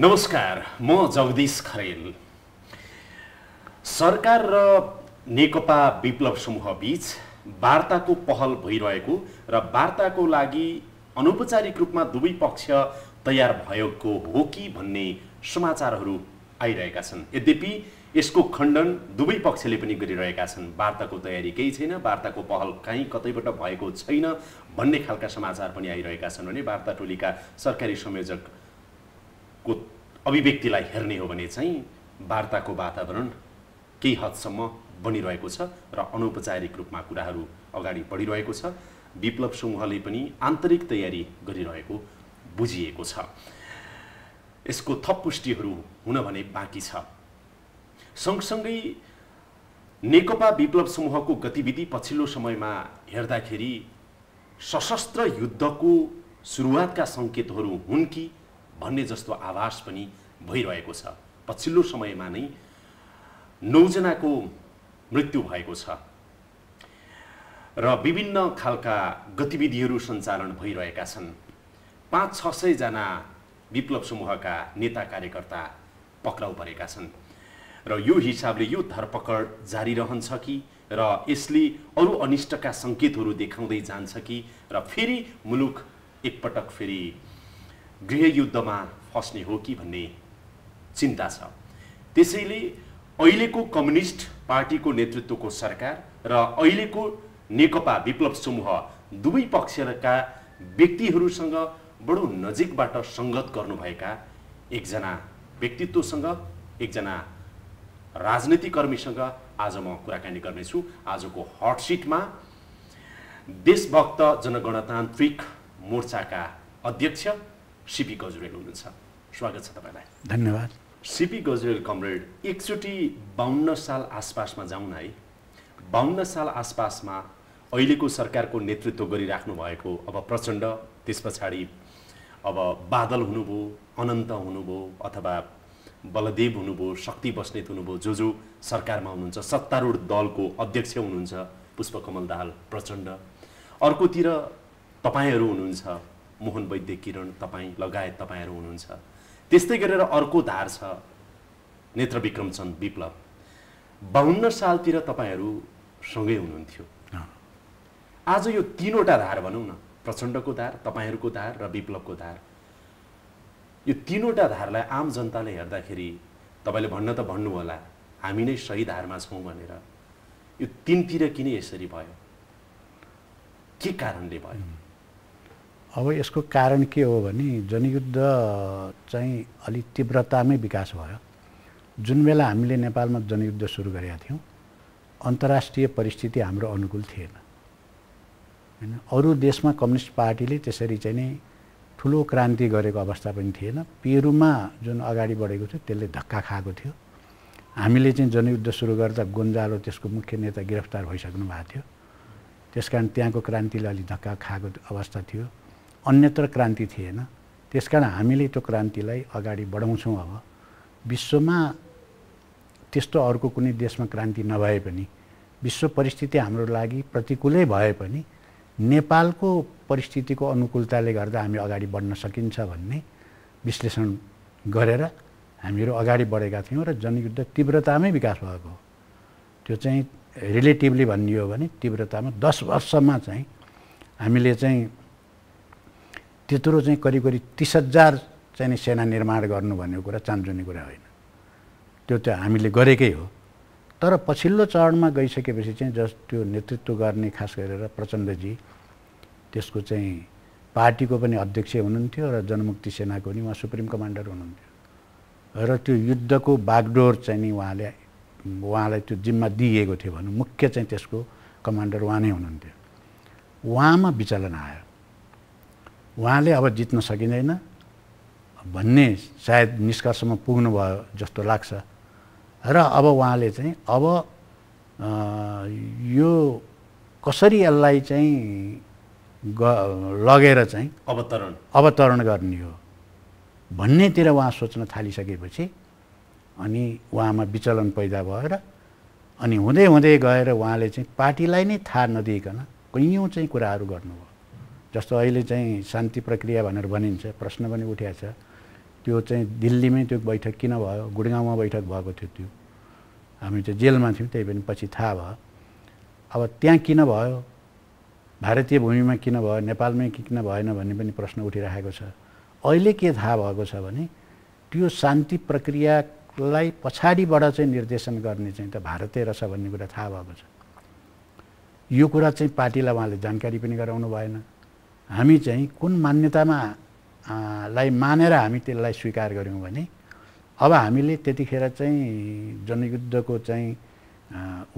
नमस्कार म जगदीश खरेल सरकार र नेकपा विप्लव समूह बीच वार्ताको पहल भइरहेको र वार्ताको लागि अनौपचारिक रूपमा दुवै पक्ष तयार भएको हो कि भन्ने समाचारहरू आइरहेका छन् यद्यपि यसको खण्डन दुवै पक्षले पनि गरिरहेका छन् वार्ताको तयारी केही छैन वार्ताको पहल कहीँ कतैबाट भएको छैन भन्ने खालका समाचार पनि आइरहेका छन् भने वार्ता टोलीका सरकारी संयोजक को अभिव्यक्तिलाई हेर्ने हो भने चाहिँ वार्ताको वातावरण केही हदसम्म बनिरहेको छ र अनौपचारिक रूपमा कुराहरू अगाडि बढिरहेको छ विप्लव समूहले पनि आन्तरिक तयारी गरिरहेको बुझिएको छ यसको थप पुष्टिहरू हुन भने बाँकी छ सँगसँगै नेकपा विप्लव समूहको गतिविधि पछिल्लो समयमा हेर्दाखेरि सशस्त्र युद्धको सुरुवातका सङ्केतहरू हुन् कि भन्ने जस्तो आभास पनि भइरहेको छ पछिल्लो समयमा नै नौजनाको मृत्यु भएको छ र विभिन्न खालका गतिविधिहरू सञ्चालन भइरहेका छन् पाँच छ सयजना विप्लव समूहका नेता कार्यकर्ता पक्राउ परेका छन् र यो हिसाबले यो धरपकड जारी रहन्छ कि र यसले अरू अनिष्टका सङ्केतहरू देखाउँदै जान्छ कि र फेरि मुलुक एकपटक फेरि गृहयुद्धमा फस्ने हो कि भन्ने चिन्ता छ त्यसैले अहिलेको कम्युनिस्ट पार्टीको नेतृत्वको सरकार र अहिलेको नेकपा विप्लव समूह दुवै पक्षका व्यक्तिहरूसँग बडो नजिकबाट सङ्गत गर्नुभएका एकजना व्यक्तित्वसँग एकजना राजनीतिकर्मीसँग आज म कुराकानी गर्नेछु आजको हटसिटमा देशभक्त जनगणतान्त्रिक मोर्चाका अध्यक्ष सिपी गजुरेल हुनुहुन्छ स्वागत छ तपाईँलाई धन्यवाद सिपी गजुरेल कमरेड एकचोटि बाहन्न साल आसपासमा जाउँ न है बाहन्न साल आसपासमा अहिलेको सरकारको नेतृत्व गरिराख्नु भएको अब प्रचण्ड त्यस पछाडि अब बादल हुनुभयो अनन्त हुनुभयो अथवा बलदेव हुनुभयो शक्ति बस्नेत हुनुभयो जो जो सरकारमा हुनुहुन्छ सत्तारूढ दलको अध्यक्ष हुनुहुन्छ पुष्पकमल दाहाल प्रचण्ड अर्कोतिर तपाईँहरू हुनुहुन्छ मोहन वैद्य किरण तपाईँ लगायत तपाईँहरू हुनुहुन्छ त्यस्तै गरेर अर्को धार छ नेत्र विक्रमचन्द विप्लव बाहन्न सालतिर तपाईँहरू सँगै हुनुहुन्थ्यो आज यो तिनवटा धार भनौँ न प्रचण्डको धार तपाईँहरूको धार र विप्लवको धार यो तिनवटा धारलाई आम जनताले हेर्दाखेरि तपाईँले भन्न त भन्नु होला हामी नै सही धारमा छौँ भनेर यो तिनतिर किन यसरी भयो के कारणले भयो अब यसको कारण के हो भने जनयुद्ध चाहिँ अलिक तीव्रतामै विकास भयो जुन बेला हामीले नेपालमा जनयुद्ध सुरु गरेका थियौँ अन्तर्राष्ट्रिय परिस्थिति हाम्रो अनुकूल थिएन होइन अरू देशमा कम्युनिस्ट पार्टीले त्यसरी चाहिँ नै ठुलो क्रान्ति गरेको अवस्था पनि थिएन पेरुमा जुन अगाडि बढेको थियो त्यसले धक्का खाएको थियो हामीले चाहिँ जनयुद्ध सुरु गर्दा गोन्जालो त्यसको मुख्य नेता गिरफ्तार भइसक्नु भएको थियो त्यस कारण त्यहाँको क्रान्तिले अलिक धक्का खाएको अवस्था थियो अन्यत्र क्रान्ति थिएन त्यसकारण हामीले त्यो क्रान्तिलाई अगाडि बढाउँछौँ अब विश्वमा त्यस्तो अर्को कुनै देशमा क्रान्ति नभए पनि विश्व परिस्थिति हाम्रो लागि प्रतिकूलै भए पनि नेपालको परिस्थितिको अनुकूलताले गर्दा हामी अगाडि बढ्न सकिन्छ भन्ने विश्लेषण गरेर हामीहरू अगाडि बढेका थियौँ र जनयुद्ध तीव्रतामै विकास भएको हो त्यो चाहिँ रिलेटिभली भनियो भने तीव्रतामा दस वर्षमा चाहिँ हामीले चाहिँ त्यत्रो चाहिँ करिब करिब तिस हजार चाहिँ सेना निर्माण गर्नु भन्ने कुरा चान्जुने कुरा होइन त्यो त हामीले गरेकै हो तर पछिल्लो चरणमा गइसकेपछि चाहिँ जस त्यो नेतृत्व गर्ने खास गरेर प्रचण्डजी त्यसको चाहिँ पार्टीको पनि अध्यक्ष हुनुहुन्थ्यो र जनमुक्ति सेनाको पनि उहाँ सुप्रिम कमान्डर हुनुहुन्थ्यो र त्यो युद्धको बागडोर चाहिँ नि उहाँले उहाँलाई त्यो जिम्मा दिइएको थियो भनौँ मुख्य चाहिँ त्यसको कमान्डर उहाँ नै हुनुहुन्थ्यो उहाँमा विचलन आयो उहाँले अब जित्न सकिँदैन भन्ने सायद निष्कर्षमा भयो जस्तो लाग्छ र अब उहाँले चाहिँ अब यो कसरी यसलाई चाहिँ लगेर चाहिँ अवतरण अवतरण गर्ने हो भन्नेतिर उहाँ सोच्न थालिसकेपछि अनि उहाँमा विचलन पैदा भएर अनि हुँदै हुँदै गएर उहाँले चाहिँ पार्टीलाई नै थाहा नदिइकन कैयौँ चाहिँ कुराहरू गर्नुभयो जस्तो अहिले चाहिँ शान्ति प्रक्रिया भनेर भनिन्छ प्रश्न पनि उठ्याएको छ त्यो चाहिँ दिल्लीमै त्यो बैठक किन भयो गुडगाउँमा बैठक भएको थियो त्यो हामी चाहिँ जेलमा थियौँ त्यही पनि पछि थाहा भयो अब त्यहाँ किन भयो भारतीय भूमिमा किन भयो नेपालमै किन भएन भन्ने पनि प्रश्न उठिरहेको छ अहिले के थाहा भएको छ भने त्यो शान्ति प्रक्रियालाई पछाडिबाट चाहिँ निर्देशन गर्ने चाहिँ त भारतै रहेछ भन्ने कुरा थाहा भएको छ यो कुरा चाहिँ पार्टीलाई उहाँले जानकारी पनि गराउनु भएन हामी चाहिँ कुन मान्यतामा लाई मानेर हामी त्यसलाई स्वीकार गऱ्यौँ भने अब हामीले त्यतिखेर चाहिँ जनयुद्धको चाहिँ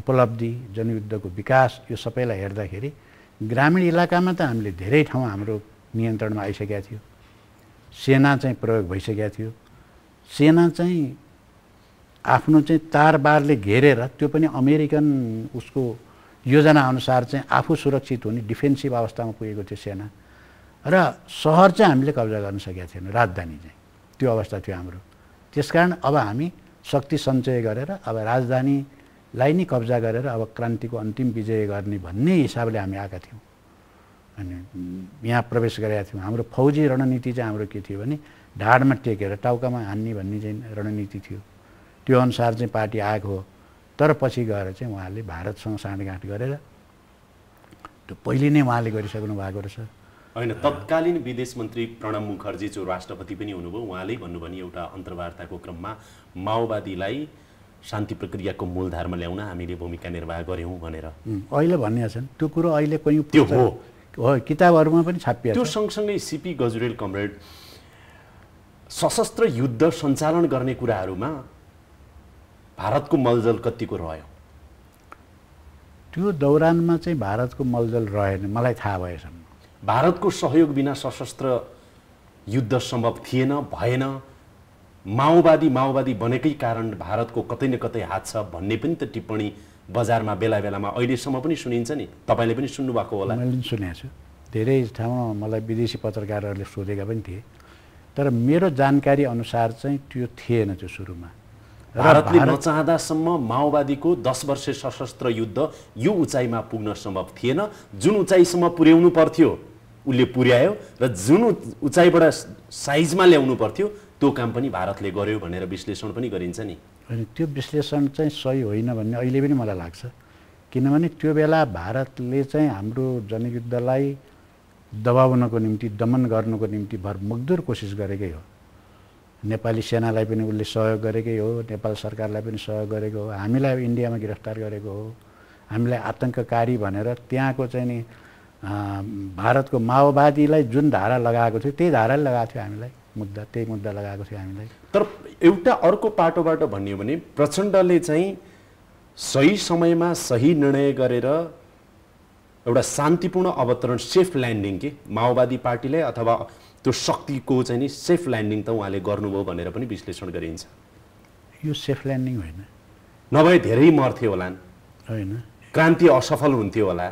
उपलब्धि जनयुद्धको विकास यो सबैलाई हेर्दाखेरि ग्रामीण इलाकामा त हामीले धेरै ठाउँ हाम्रो नियन्त्रणमा आइसकेका थियो सेना चाहिँ प्रयोग भइसकेका थियो सेना चाहिँ आफ्नो चाहिँ तारबारले घेरेर त्यो पनि अमेरिकन उसको योजनाअनुसार चाहिँ आफू सुरक्षित हुने डिफेन्सिभ अवस्थामा पुगेको थियो सेना र सहर चाहिँ हामीले कब्जा गर्न सकेका थिएनौँ राजधानी चाहिँ त्यो अवस्था थियो हाम्रो त्यसकारण अब हामी शक्ति सञ्चय गरेर अब राजधानीलाई नै कब्जा गरेर अब क्रान्तिको अन्तिम विजय गर्ने भन्ने हिसाबले हामी आएका थियौँ अनि यहाँ प्रवेश गरेका थियौँ हाम्रो फौजी रणनीति चाहिँ हाम्रो के थियो भने ढाडमा टेकेर टाउकामा हान्ने भन्ने चाहिँ रणनीति थियो त्यो अनुसार चाहिँ पार्टी आएको हो तर पछि गएर चाहिँ उहाँले भारतसँग साँडगाँठ गरेर त्यो पहिले नै उहाँले गरिसक्नु भएको रहेछ होइन तत्कालीन विदेश मन्त्री प्रणब मुखर्जी जो राष्ट्रपति पनि हुनुभयो उहाँले भन्नुभयो भने एउटा अन्तर्वार्ताको क्रममा माओवादीलाई शान्ति प्रक्रियाको मूलधारमा ल्याउन हामीले भूमिका निर्वाह गऱ्यौँ भनेर अहिले भन्ने छन् त्यो कुरो अहिले कहीँ त्यो हो हो किताबहरूमा पनि छापिए त्यो सँगसँगै सिपी गजुरेल कमरेड सशस्त्र युद्ध सञ्चालन गर्ने कुराहरूमा भारतको मलजल कतिको रह्यो त्यो दौरानमा चाहिँ भारतको मलजल रहेन मलाई थाहा भएसम्म भारतको सहयोग बिना सशस्त्र युद्ध सम्भव थिएन भएन माओवादी माओवादी बनेकै कारण भारतको कतै न कतै हात छ भन्ने पनि त टिप्पणी बजारमा बेला बेलामा अहिलेसम्म पनि सुनिन्छ नि तपाईँले पनि सुन्नुभएको होला मैले पनि सुनेको छु धेरै ठाउँमा मलाई विदेशी पत्रकारहरूले सोधेका पनि थिए तर मेरो जानकारी अनुसार चाहिँ त्यो थिएन त्यो सुरुमा भारतले नचाहँदासम्म माओवादीको दस वर्ष सशस्त्र युद्ध यो उचाइमा पुग्न सम्भव थिएन जुन उचाइसम्म पुर्याउनु पर्थ्यो उसले पुर्यायो र जुन उचाइबाट साइजमा ल्याउनु पर्थ्यो त्यो काम पनि भारतले गर्यो भनेर विश्लेषण पनि गरिन्छ नि होइन त्यो विश्लेषण चाहिँ सही होइन भन्ने अहिले पनि मलाई लाग्छ किनभने त्यो बेला भारतले चाहिँ हाम्रो जनयुद्धलाई दबाउनको निम्ति दमन गर्नको निम्ति भरमग्दुर कोसिस गरेकै हो नेपाली सेनालाई पनि उसले सहयोग गरेकै हो नेपाल सरकारलाई पनि सहयोग गरेको हो हामीलाई इन्डियामा गिरफ्तार गरेको हो हामीलाई आतङ्ककारी भनेर त्यहाँको चाहिँ नि भारतको माओवादीलाई जुन धारा लगाएको थियो त्यही धाराले लगाएको थियो हामीलाई मुद्दा त्यही मुद्दा लगाएको थियो हामीलाई तर एउटा अर्को पाटोबाट भनियो भने प्रचण्डले चाहिँ सही समयमा सही निर्णय गरेर एउटा शान्तिपूर्ण अवतरण सेफ ल्यान्डिङ के माओवादी पार्टीले अथवा त्यो शक्तिको चाहिँ नि सेफ ल्यान्डिङ त उहाँले गर्नुभयो भनेर पनि विश्लेषण गरिन्छ यो सेफ ल्यान्डिङ होइन नभए धेरै मर्थ्यो होला होइन क्रान्ति असफल हुन्थ्यो होला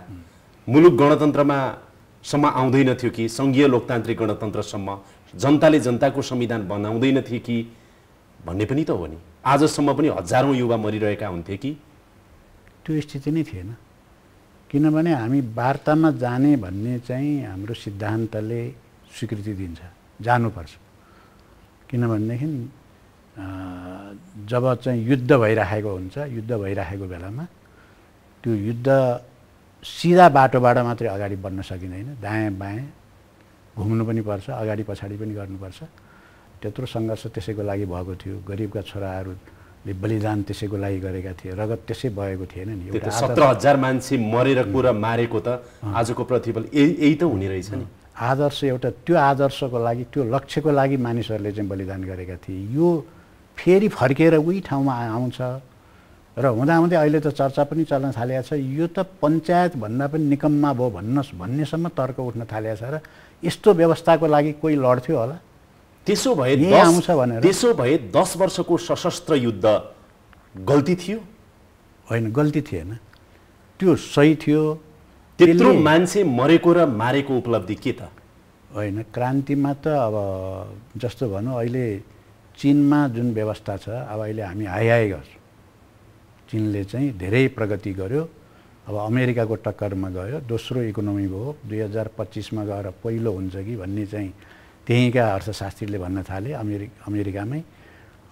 मुलुक गणतन्त्रमा सम्म आउँदैन थियो कि सङ्घीय लोकतान्त्रिक गणतन्त्रसम्म जनताले जनताको संविधान बनाउँदैन थिए कि भन्ने पनि त हो नि आजसम्म पनि हजारौँ युवा मरिरहेका हुन्थे कि त्यो स्थिति नै थिएन किनभने हामी वार्तामा जाने भन्ने चाहिँ हाम्रो सिद्धान्तले स्वीकृति दिन्छ जानुपर्छ किनभनेदेखि जब चाहिँ युद्ध भइराखेको हुन्छ युद्ध भइराखेको बेलामा त्यो युद्ध सिधा बाटोबाट मात्रै अगाडि बढ्न सकिँदैन दायाँ बायाँ घुम्नु पनि पर्छ अगाडि पछाडि पनि गर्नुपर्छ त्यत्रो सङ्घर्ष त्यसैको लागि भएको थियो गरिबका छोराहरूले बलिदान त्यसैको लागि गरेका थिए रगत त्यसै भएको थिएन नि सत्र हजार मान्छे मरेर कुरा मारेको त आजको प्रतिफल यही यही त हुने रहेछ नि आदर्श एउटा त्यो आदर्शको लागि त्यो लक्ष्यको लागि मानिसहरूले चाहिँ बलिदान गरेका थिए यो फेरि फर्केर उही ठाउँमा आउँछ र हुँदाहुँदै अहिले त चर्चा पनि चल्न थालेको छ यो त पञ्चायतभन्दा पनि निकममा भयो भन्न भन्नेसम्म तर्क उठ्न थालेको छ र यस्तो व्यवस्थाको लागि कोही लड्थ्यो होला त्यसो भए आउँछ भनेर त्यसो भए दस वर्षको सशस्त्र युद्ध गल्ती थियो होइन गल्ती थिएन त्यो सही थियो त्यत्रो मान्छे मरेको र मारेको उपलब्धि के त होइन क्रान्तिमा त अब जस्तो भनौँ अहिले चिनमा जुन व्यवस्था छ अब अहिले हामी हाई गर्छौँ चिनले चाहिँ धेरै प्रगति गर्यो अब अमेरिकाको टक्करमा गयो दोस्रो इकोनोमी भयो दुई हजार पच्चिसमा गएर पहिलो हुन्छ कि भन्ने चाहिँ त्यहीँका अर्थशास्त्रीले भन्न थाले अमेरि अमेरिकामै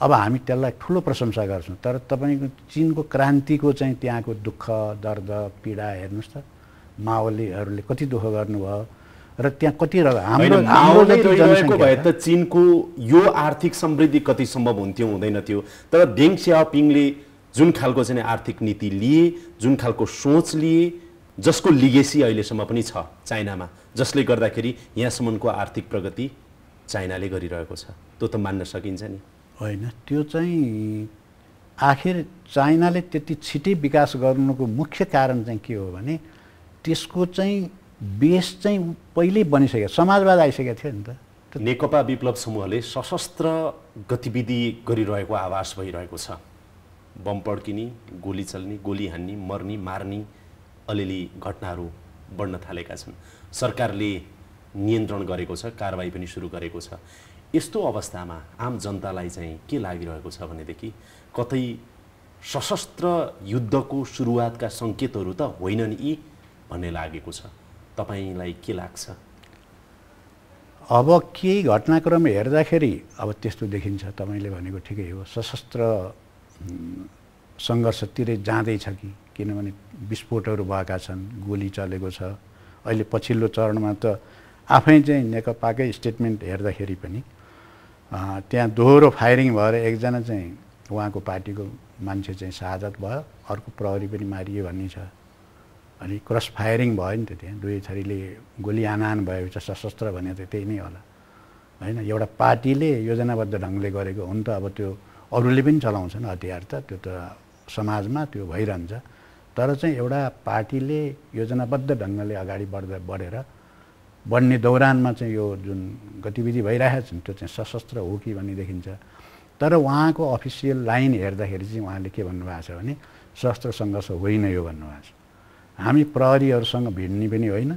अब हामी त्यसलाई ठुलो प्रशंसा गर्छौँ तर तपाईँको चिनको क्रान्तिको चाहिँ त्यहाँको दुःख दर्द पीडा हेर्नुहोस् त माओवादीहरूले कति दुःख गर्नुभयो र त्यहाँ कति हाम्रो भए त चिनको यो आर्थिक समृद्धि कति सम्भव हुन्थ्यो हुँदैन थियो तर डेङ सियापिङले जुन खालको चाहिँ आर्थिक नीति लिए जुन खालको सोच लिए जसको लिगेसी अहिलेसम्म पनि छ चाइनामा जसले गर्दाखेरि यहाँसम्मको आर्थिक प्रगति चाइनाले गरिरहेको छ त्यो त मान्न सकिन्छ नि होइन त्यो चाहिँ आखिर चाइनाले त्यति छिटै विकास गर्नुको मुख्य कारण चाहिँ के हो भने त्यसको चाहिँ बेस चाहिँ पहिल्यै बनिसकेको समाजवाद आइसकेको थियो नि त नेकपा विप्लव समूहले सशस्त्र गतिविधि गरिरहेको आभास भइरहेको छ बम पड्किने गोली चल्ने गोली हान्ने मर्ने मार्ने अलिअलि घटनाहरू बढ्न थालेका छन् सरकारले नियन्त्रण गरेको छ कारवाही पनि सुरु गरेको छ यस्तो अवस्थामा आम जनतालाई चाहिँ के लागिरहेको छ भनेदेखि कतै सशस्त्र युद्धको सुरुवातका सङ्केतहरू त होइनन् यी भन्ने लागेको छ तपाईँलाई के लाग्छ अब केही घटनाक्रम हेर्दाखेरि अब त्यस्तो देखिन्छ तपाईँले भनेको ठिकै हो सशस्त्र सङ्घर्षतिरै जाँदैछ कि किनभने विस्फोटहरू भएका छन् गोली चलेको छ अहिले पछिल्लो चरणमा त आफै चाहिँ नेकपाकै स्टेटमेन्ट हेर्दाखेरि पनि त्यहाँ दोहोरो फायरिङ भएर एकजना चाहिँ उहाँको पार्टीको मान्छे चाहिँ सहादत भयो अर्को प्रहरी पनि मारियो भन्ने छ अनि क्रस फायरिङ भयो नि त त्यहाँ दुवै छरीले गोली आनान भयो सशस्त्र भने त त्यही नै होला होइन एउटा पार्टीले योजनाबद्ध ढङ्गले गरेको हुन् त अब त्यो अरूले पनि चलाउँछन् हतियार त त्यो त समाजमा त्यो भइरहन्छ तर चाहिँ एउटा पार्टीले योजनाबद्ध ढङ्गले अगाडि बढ्दा बढेर बढ्ने दौरानमा चाहिँ यो जुन गतिविधि भइरहेको छन् त्यो चाहिँ सशस्त्र हो कि भन्ने देखिन्छ तर उहाँको अफिसियल लाइन हेर्दाखेरि चाहिँ उहाँले के भन्नुभएको छ भने सशस्त्र सङ्घर्ष होइन यो भन्नुभएको छ हामी प्रहरीहरूसँग भिड्ने पनि होइन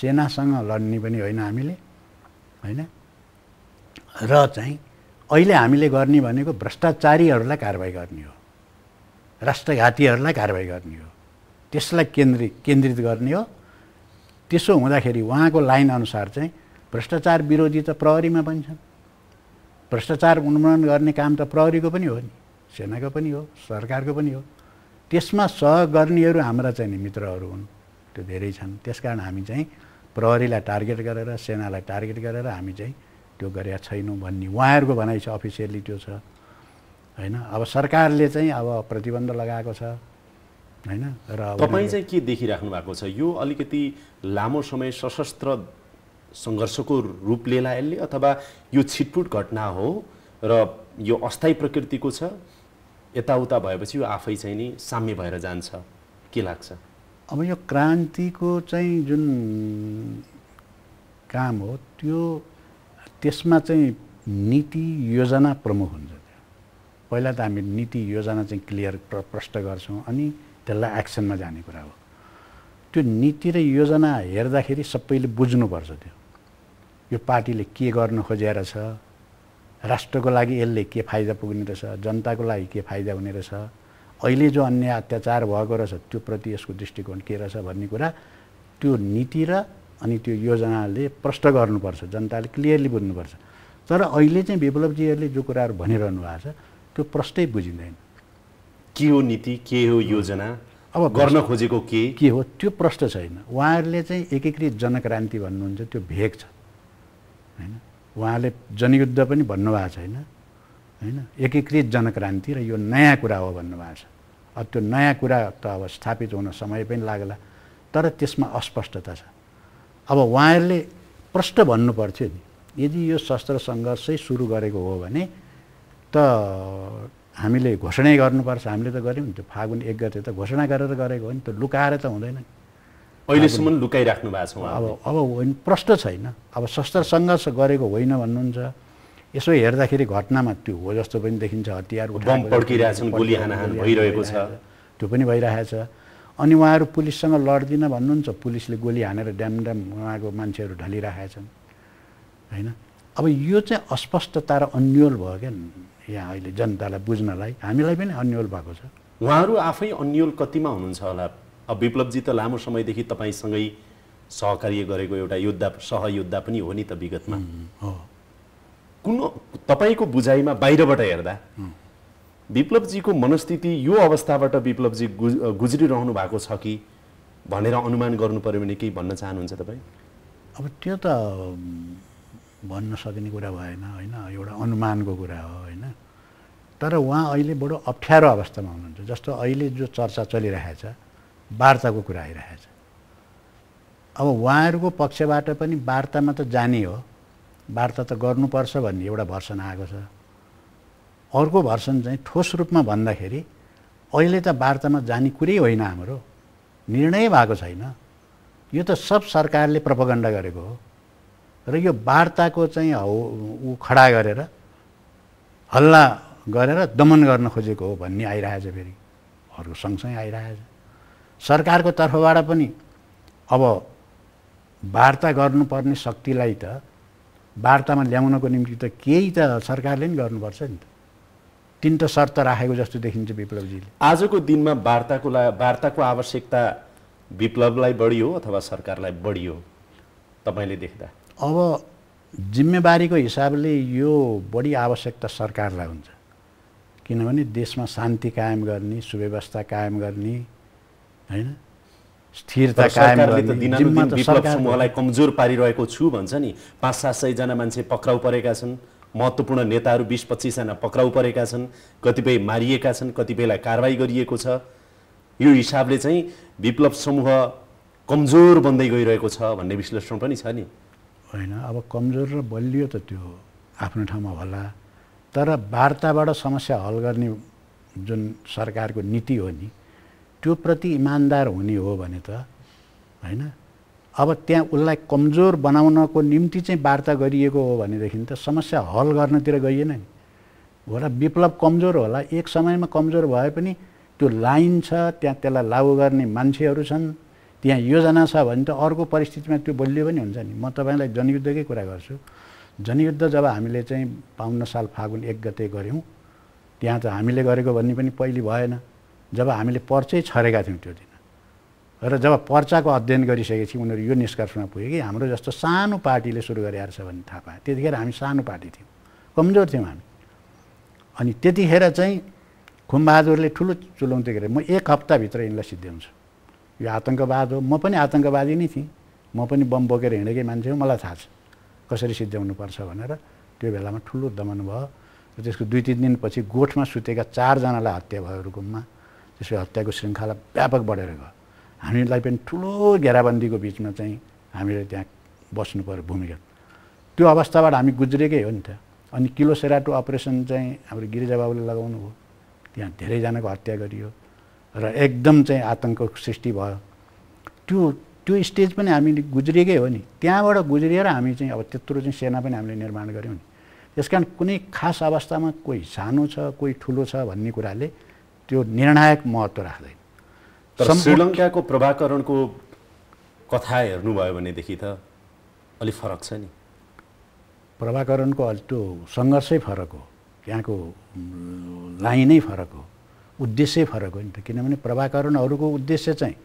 सेनासँग लड्ने पनि होइन हामीले होइन र चाहिँ अहिले हामीले गर्ने भनेको भ्रष्टाचारीहरूलाई कारवाही गर्ने हो राष्ट्रघातीहरूलाई कारवाही गर्ने हो त्यसलाई केन्द्रित केन्द्रित गर्ने हो त्यसो हुँदाखेरि उहाँको अनुसार चाहिँ भ्रष्टाचार विरोधी त प्रहरीमा पनि छन् भ्रष्टाचार उन्मूलन गर्ने काम त प्रहरीको पनि हो नि सेनाको पनि हो सरकारको पनि हो त्यसमा सहकर्मीहरू हाम्रा चाहिँ नि मित्रहरू हुन् त्यो धेरै छन् त्यसकारण हामी चाहिँ प्रहरीलाई टार्गेट गरेर सेनालाई टार्गेट गरेर हामी चाहिँ त्यो गरेका छैनौँ भन्ने उहाँहरूको भनाइ छ अफिसियल्ली त्यो छ होइन अब सरकारले चाहिँ अब प्रतिबन्ध लगाएको छ होइन र तपाईँ चाहिँ के देखिराख्नु भएको छ यो अलिकति लामो समय सशस्त्र सङ्घर्षको रूप लिएला यसले अथवा यो छिटपुट घटना हो र यो अस्थायी प्रकृतिको छ यताउता भएपछि यो आफै चाहिँ नि साम्य भएर जान्छ के लाग्छ अब यो क्रान्तिको चाहिँ जुन काम हो त्यो त्यसमा चाहिँ नीति योजना प्रमुख हुन्छ पहिला त हामी नीति योजना चाहिँ क्लियर प्र प्रष्ट गर्छौँ अनि त्यसलाई एक्सनमा जाने कुरा हो त्यो नीति र योजना हेर्दाखेरि सबैले बुझ्नुपर्छ त्यो यो पार्टीले के गर्न खोजेर छ राष्ट्रको लागि यसले के फाइदा पुग्ने रहेछ जनताको लागि के फाइदा हुने रहेछ अहिले जो अन्य अत्याचार भएको रहेछ त्योप्रति यसको दृष्टिकोण के रहेछ भन्ने कुरा त्यो नीति र अनि त्यो योजनाले प्रष्ट गर्नुपर्छ जनताले क्लियरली बुझ्नुपर्छ तर अहिले चाहिँ विप्लवजीहरूले जो कुराहरू भनिरहनु भएको छ त्यो प्रष्टै बुझिँदैन के हो नीति के हो योजना अब गर्न खोजेको के के हो त्यो प्रष्ट छैन उहाँहरूले चाहिँ एकीकृत जनक्रान्ति भन्नुहुन्छ त्यो भेग छ होइन उहाँले जनयुद्ध पनि भन्नुभएको छैन होइन एकीकृत जनक्रान्ति र यो नयाँ कुरा हो भन्नुभएको छ अब त्यो नयाँ कुरा त अब स्थापित हुन समय पनि लाग्ला तर त्यसमा अस्पष्टता छ अब उहाँहरूले प्रष्ट भन्नु पर्थ्यो नि यदि यो शस्त्र सङ्घर्षै सुरु गरेको हो भने त हामीले घोषणा गर्नुपर्छ हामीले त गऱ्यौँ नि त्यो फागुन एक गते त घोषणा गरेर गरेको हो नि त लुकाएर त हुँदैन अहिलेसम्म लुकाइराख्नु भएको छ अब अब होइन प्रष्ट छैन अब शस्त्र सङ्घर्ष गरेको होइन भन्नुहुन्छ यसो हेर्दाखेरि घटनामा त्यो हो जस्तो पनि देखिन्छ हतियार गोली हानाहान भइरहेको छ त्यो पनि भइरहेको छ अनि उहाँहरू पुलिससँग लड्दिन भन्नुहुन्छ पुलिसले गोली हानेर ड्याम ड्याम उहाँको मान्छेहरू ढलिरहेछन् होइन अब यो चाहिँ अस्पष्टता र अन्यल भयो क्या यहाँ अहिले जनतालाई बुझ्नलाई हामीलाई पनि अन्यल भएको छ उहाँहरू आफै अन्यल कतिमा हुनुहुन्छ होला अब विप्लवजी त लामो समयदेखि तपाईँसँगै सहकार्य गरेको एउटा योद्धा सहयोद्धा पनि हो नि त विगतमा कुन तपाईँको बुझाइमा बाहिरबाट हेर्दा विप्लवजीको मनस्थिति यो अवस्थाबाट विप्लवजी गुज गुज्रिरहनु भएको छ कि भनेर अनुमान गर्नु पऱ्यो भने केही भन्न चाहनुहुन्छ तपाईँ अब त्यो त भन्न सकिने कुरा भएन होइन एउटा अनुमानको कुरा हो होइन तर उहाँ अहिले बडो अप्ठ्यारो अवस्थामा हुनुहुन्छ जस्तो अहिले जो चर्चा चलिरहेको छ वार्ताको कुरा आइरहेछ अब उहाँहरूको पक्षबाट पनि वार्तामा त जाने हो वार्ता त गर्नुपर्छ भन्ने एउटा भर्सन आएको छ अर्को भर्सन चाहिँ ठोस रूपमा भन्दाखेरि अहिले त वार्तामा जाने कुरै होइन हाम्रो निर्णय भएको छैन यो त सब सरकारले प्रपगण्डा गरेको हो र यो वार्ताको चाहिँ हौ ऊ खडा गरेर हल्ला गरेर दमन गर्न खोजेको हो भन्ने आइरहेछ फेरि अर्को सँगसँगै आइरहेछ सरकारको तर्फबाट पनि अब वार्ता गर्नुपर्ने शक्तिलाई त वार्तामा ल्याउनको निम्ति त केही त सरकारले नि गर्नुपर्छ नि त तिन त शर्त राखेको जस्तो देखिन्छ विप्लवजीले आजको दिनमा वार्ताको ला वार्ताको आवश्यकता विप्लवलाई बढियो अथवा सरकारलाई बढियो हो तपाईँले देख्दा अब जिम्मेवारीको हिसाबले यो बढी आवश्यकता सरकारलाई हुन्छ किनभने देशमा शान्ति कायम गर्ने सुव्यवस्था कायम गर्ने होइन स्थिरता विप्लव समूहलाई कमजोर पारिरहेको छु भन्छ नि पाँच सात सयजना मान्छे पक्राउ परेका छन् महत्त्वपूर्ण नेताहरू बिस पच्चिसजना पक्राउ परेका छन् कतिपय मारिएका छन् कतिपयलाई कारवाही गरिएको छ यो हिसाबले चाहिँ विप्लव समूह कमजोर बन्दै गइरहेको छ भन्ने विश्लेषण पनि छ नि होइन अब कमजोर र बलियो त त्यो आफ्नो ठाउँमा होला तर वार्ताबाट समस्या हल गर्ने जुन सरकारको नीति हो नि त्यो प्रति इमान्दार हुने हो भने त होइन अब त्यहाँ उसलाई कमजोर बनाउनको निम्ति चाहिँ वार्ता गरिएको हो भनेदेखि त समस्या हल गर्नतिर गइएन नि होला विप्लव कमजोर होला एक समयमा कमजोर भए पनि त्यो लाइन छ त्यहाँ त्यसलाई लागु गर्ने मान्छेहरू छन् त्यहाँ योजना छ भने त अर्को परिस्थितिमा त्यो बलियो पनि हुन्छ नि म तपाईँलाई जनयुद्धकै कुरा गर्छु जनयुद्ध जब हामीले चाहिँ बाहन्न साल फागुन एक गते गऱ्यौँ त्यहाँ त हामीले गरेको भन्ने पनि पहिले भएन जब हामीले पर्चै छरेका थियौँ त्यो दिन र जब पर्चाको अध्ययन गरिसकेपछि उनीहरू यो निष्कर्षमा पुगे कि हाम्रो जस्तो सानो पार्टीले सुरु गरेर छ भन्ने थाहा पाएँ त्यतिखेर हामी सानो पार्टी थियौँ कमजोर थियौँ हामी अनि त्यतिखेर चाहिँ खुमबहादुरले ठुलो चुलौती गरे म एक हप्ताभित्र यिनलाई सिद्ध्याउँछु यो आतङ्कवाद हो म पनि आतङ्कवादी नै थिएँ म पनि बम बोकेर हिँडेकै मान्छे हो मलाई थाहा छ कसरी पर्छ भनेर त्यो बेलामा ठुलो दमन भयो र त्यसको दुई तिन दिनपछि गोठमा सुतेका चारजनालाई हत्या भयो रुकुममा त्यसको हत्याको श्रृङ्खला व्यापक बढेर गयो हामीलाई पनि ठुलो घेराबन्दीको बिचमा चाहिँ हामीले त्यहाँ बस्नु पऱ्यो भूमिगत त्यो अवस्थाबाट हामी गुज्रेकै हो नि त अनि किलो सेराटो अपरेसन चाहिँ हाम्रो गिरिजाबाबुले लगाउनु भयो त्यहाँ धेरैजनाको हत्या गरियो र एकदम चाहिँ आतङ्क सृष्टि भयो त्यो त्यो स्टेज पनि हामीले गुज्रिएकै हो नि त्यहाँबाट गुज्रिएर हामी चाहिँ अब त्यत्रो चाहिँ सेना पनि हामीले निर्माण गऱ्यौँ नि त्यस कारण कुनै खास अवस्थामा कोही सानो छ कोही ठुलो छ भन्ने कुराले त्यो निर्णायक महत्त्व राख्दैन श्रीलङ्काको प्रभाकरणको कथा हेर्नुभयो भनेदेखि त अलिक फरक छ नि प्रभाकरणको अलि त्यो सङ्घर्षै फरक हो त्यहाँको लाइनै फरक हो उद्देश्य फरक हो नि त किनभने प्रभाकरणहरूको उद्देश्य चाहिँ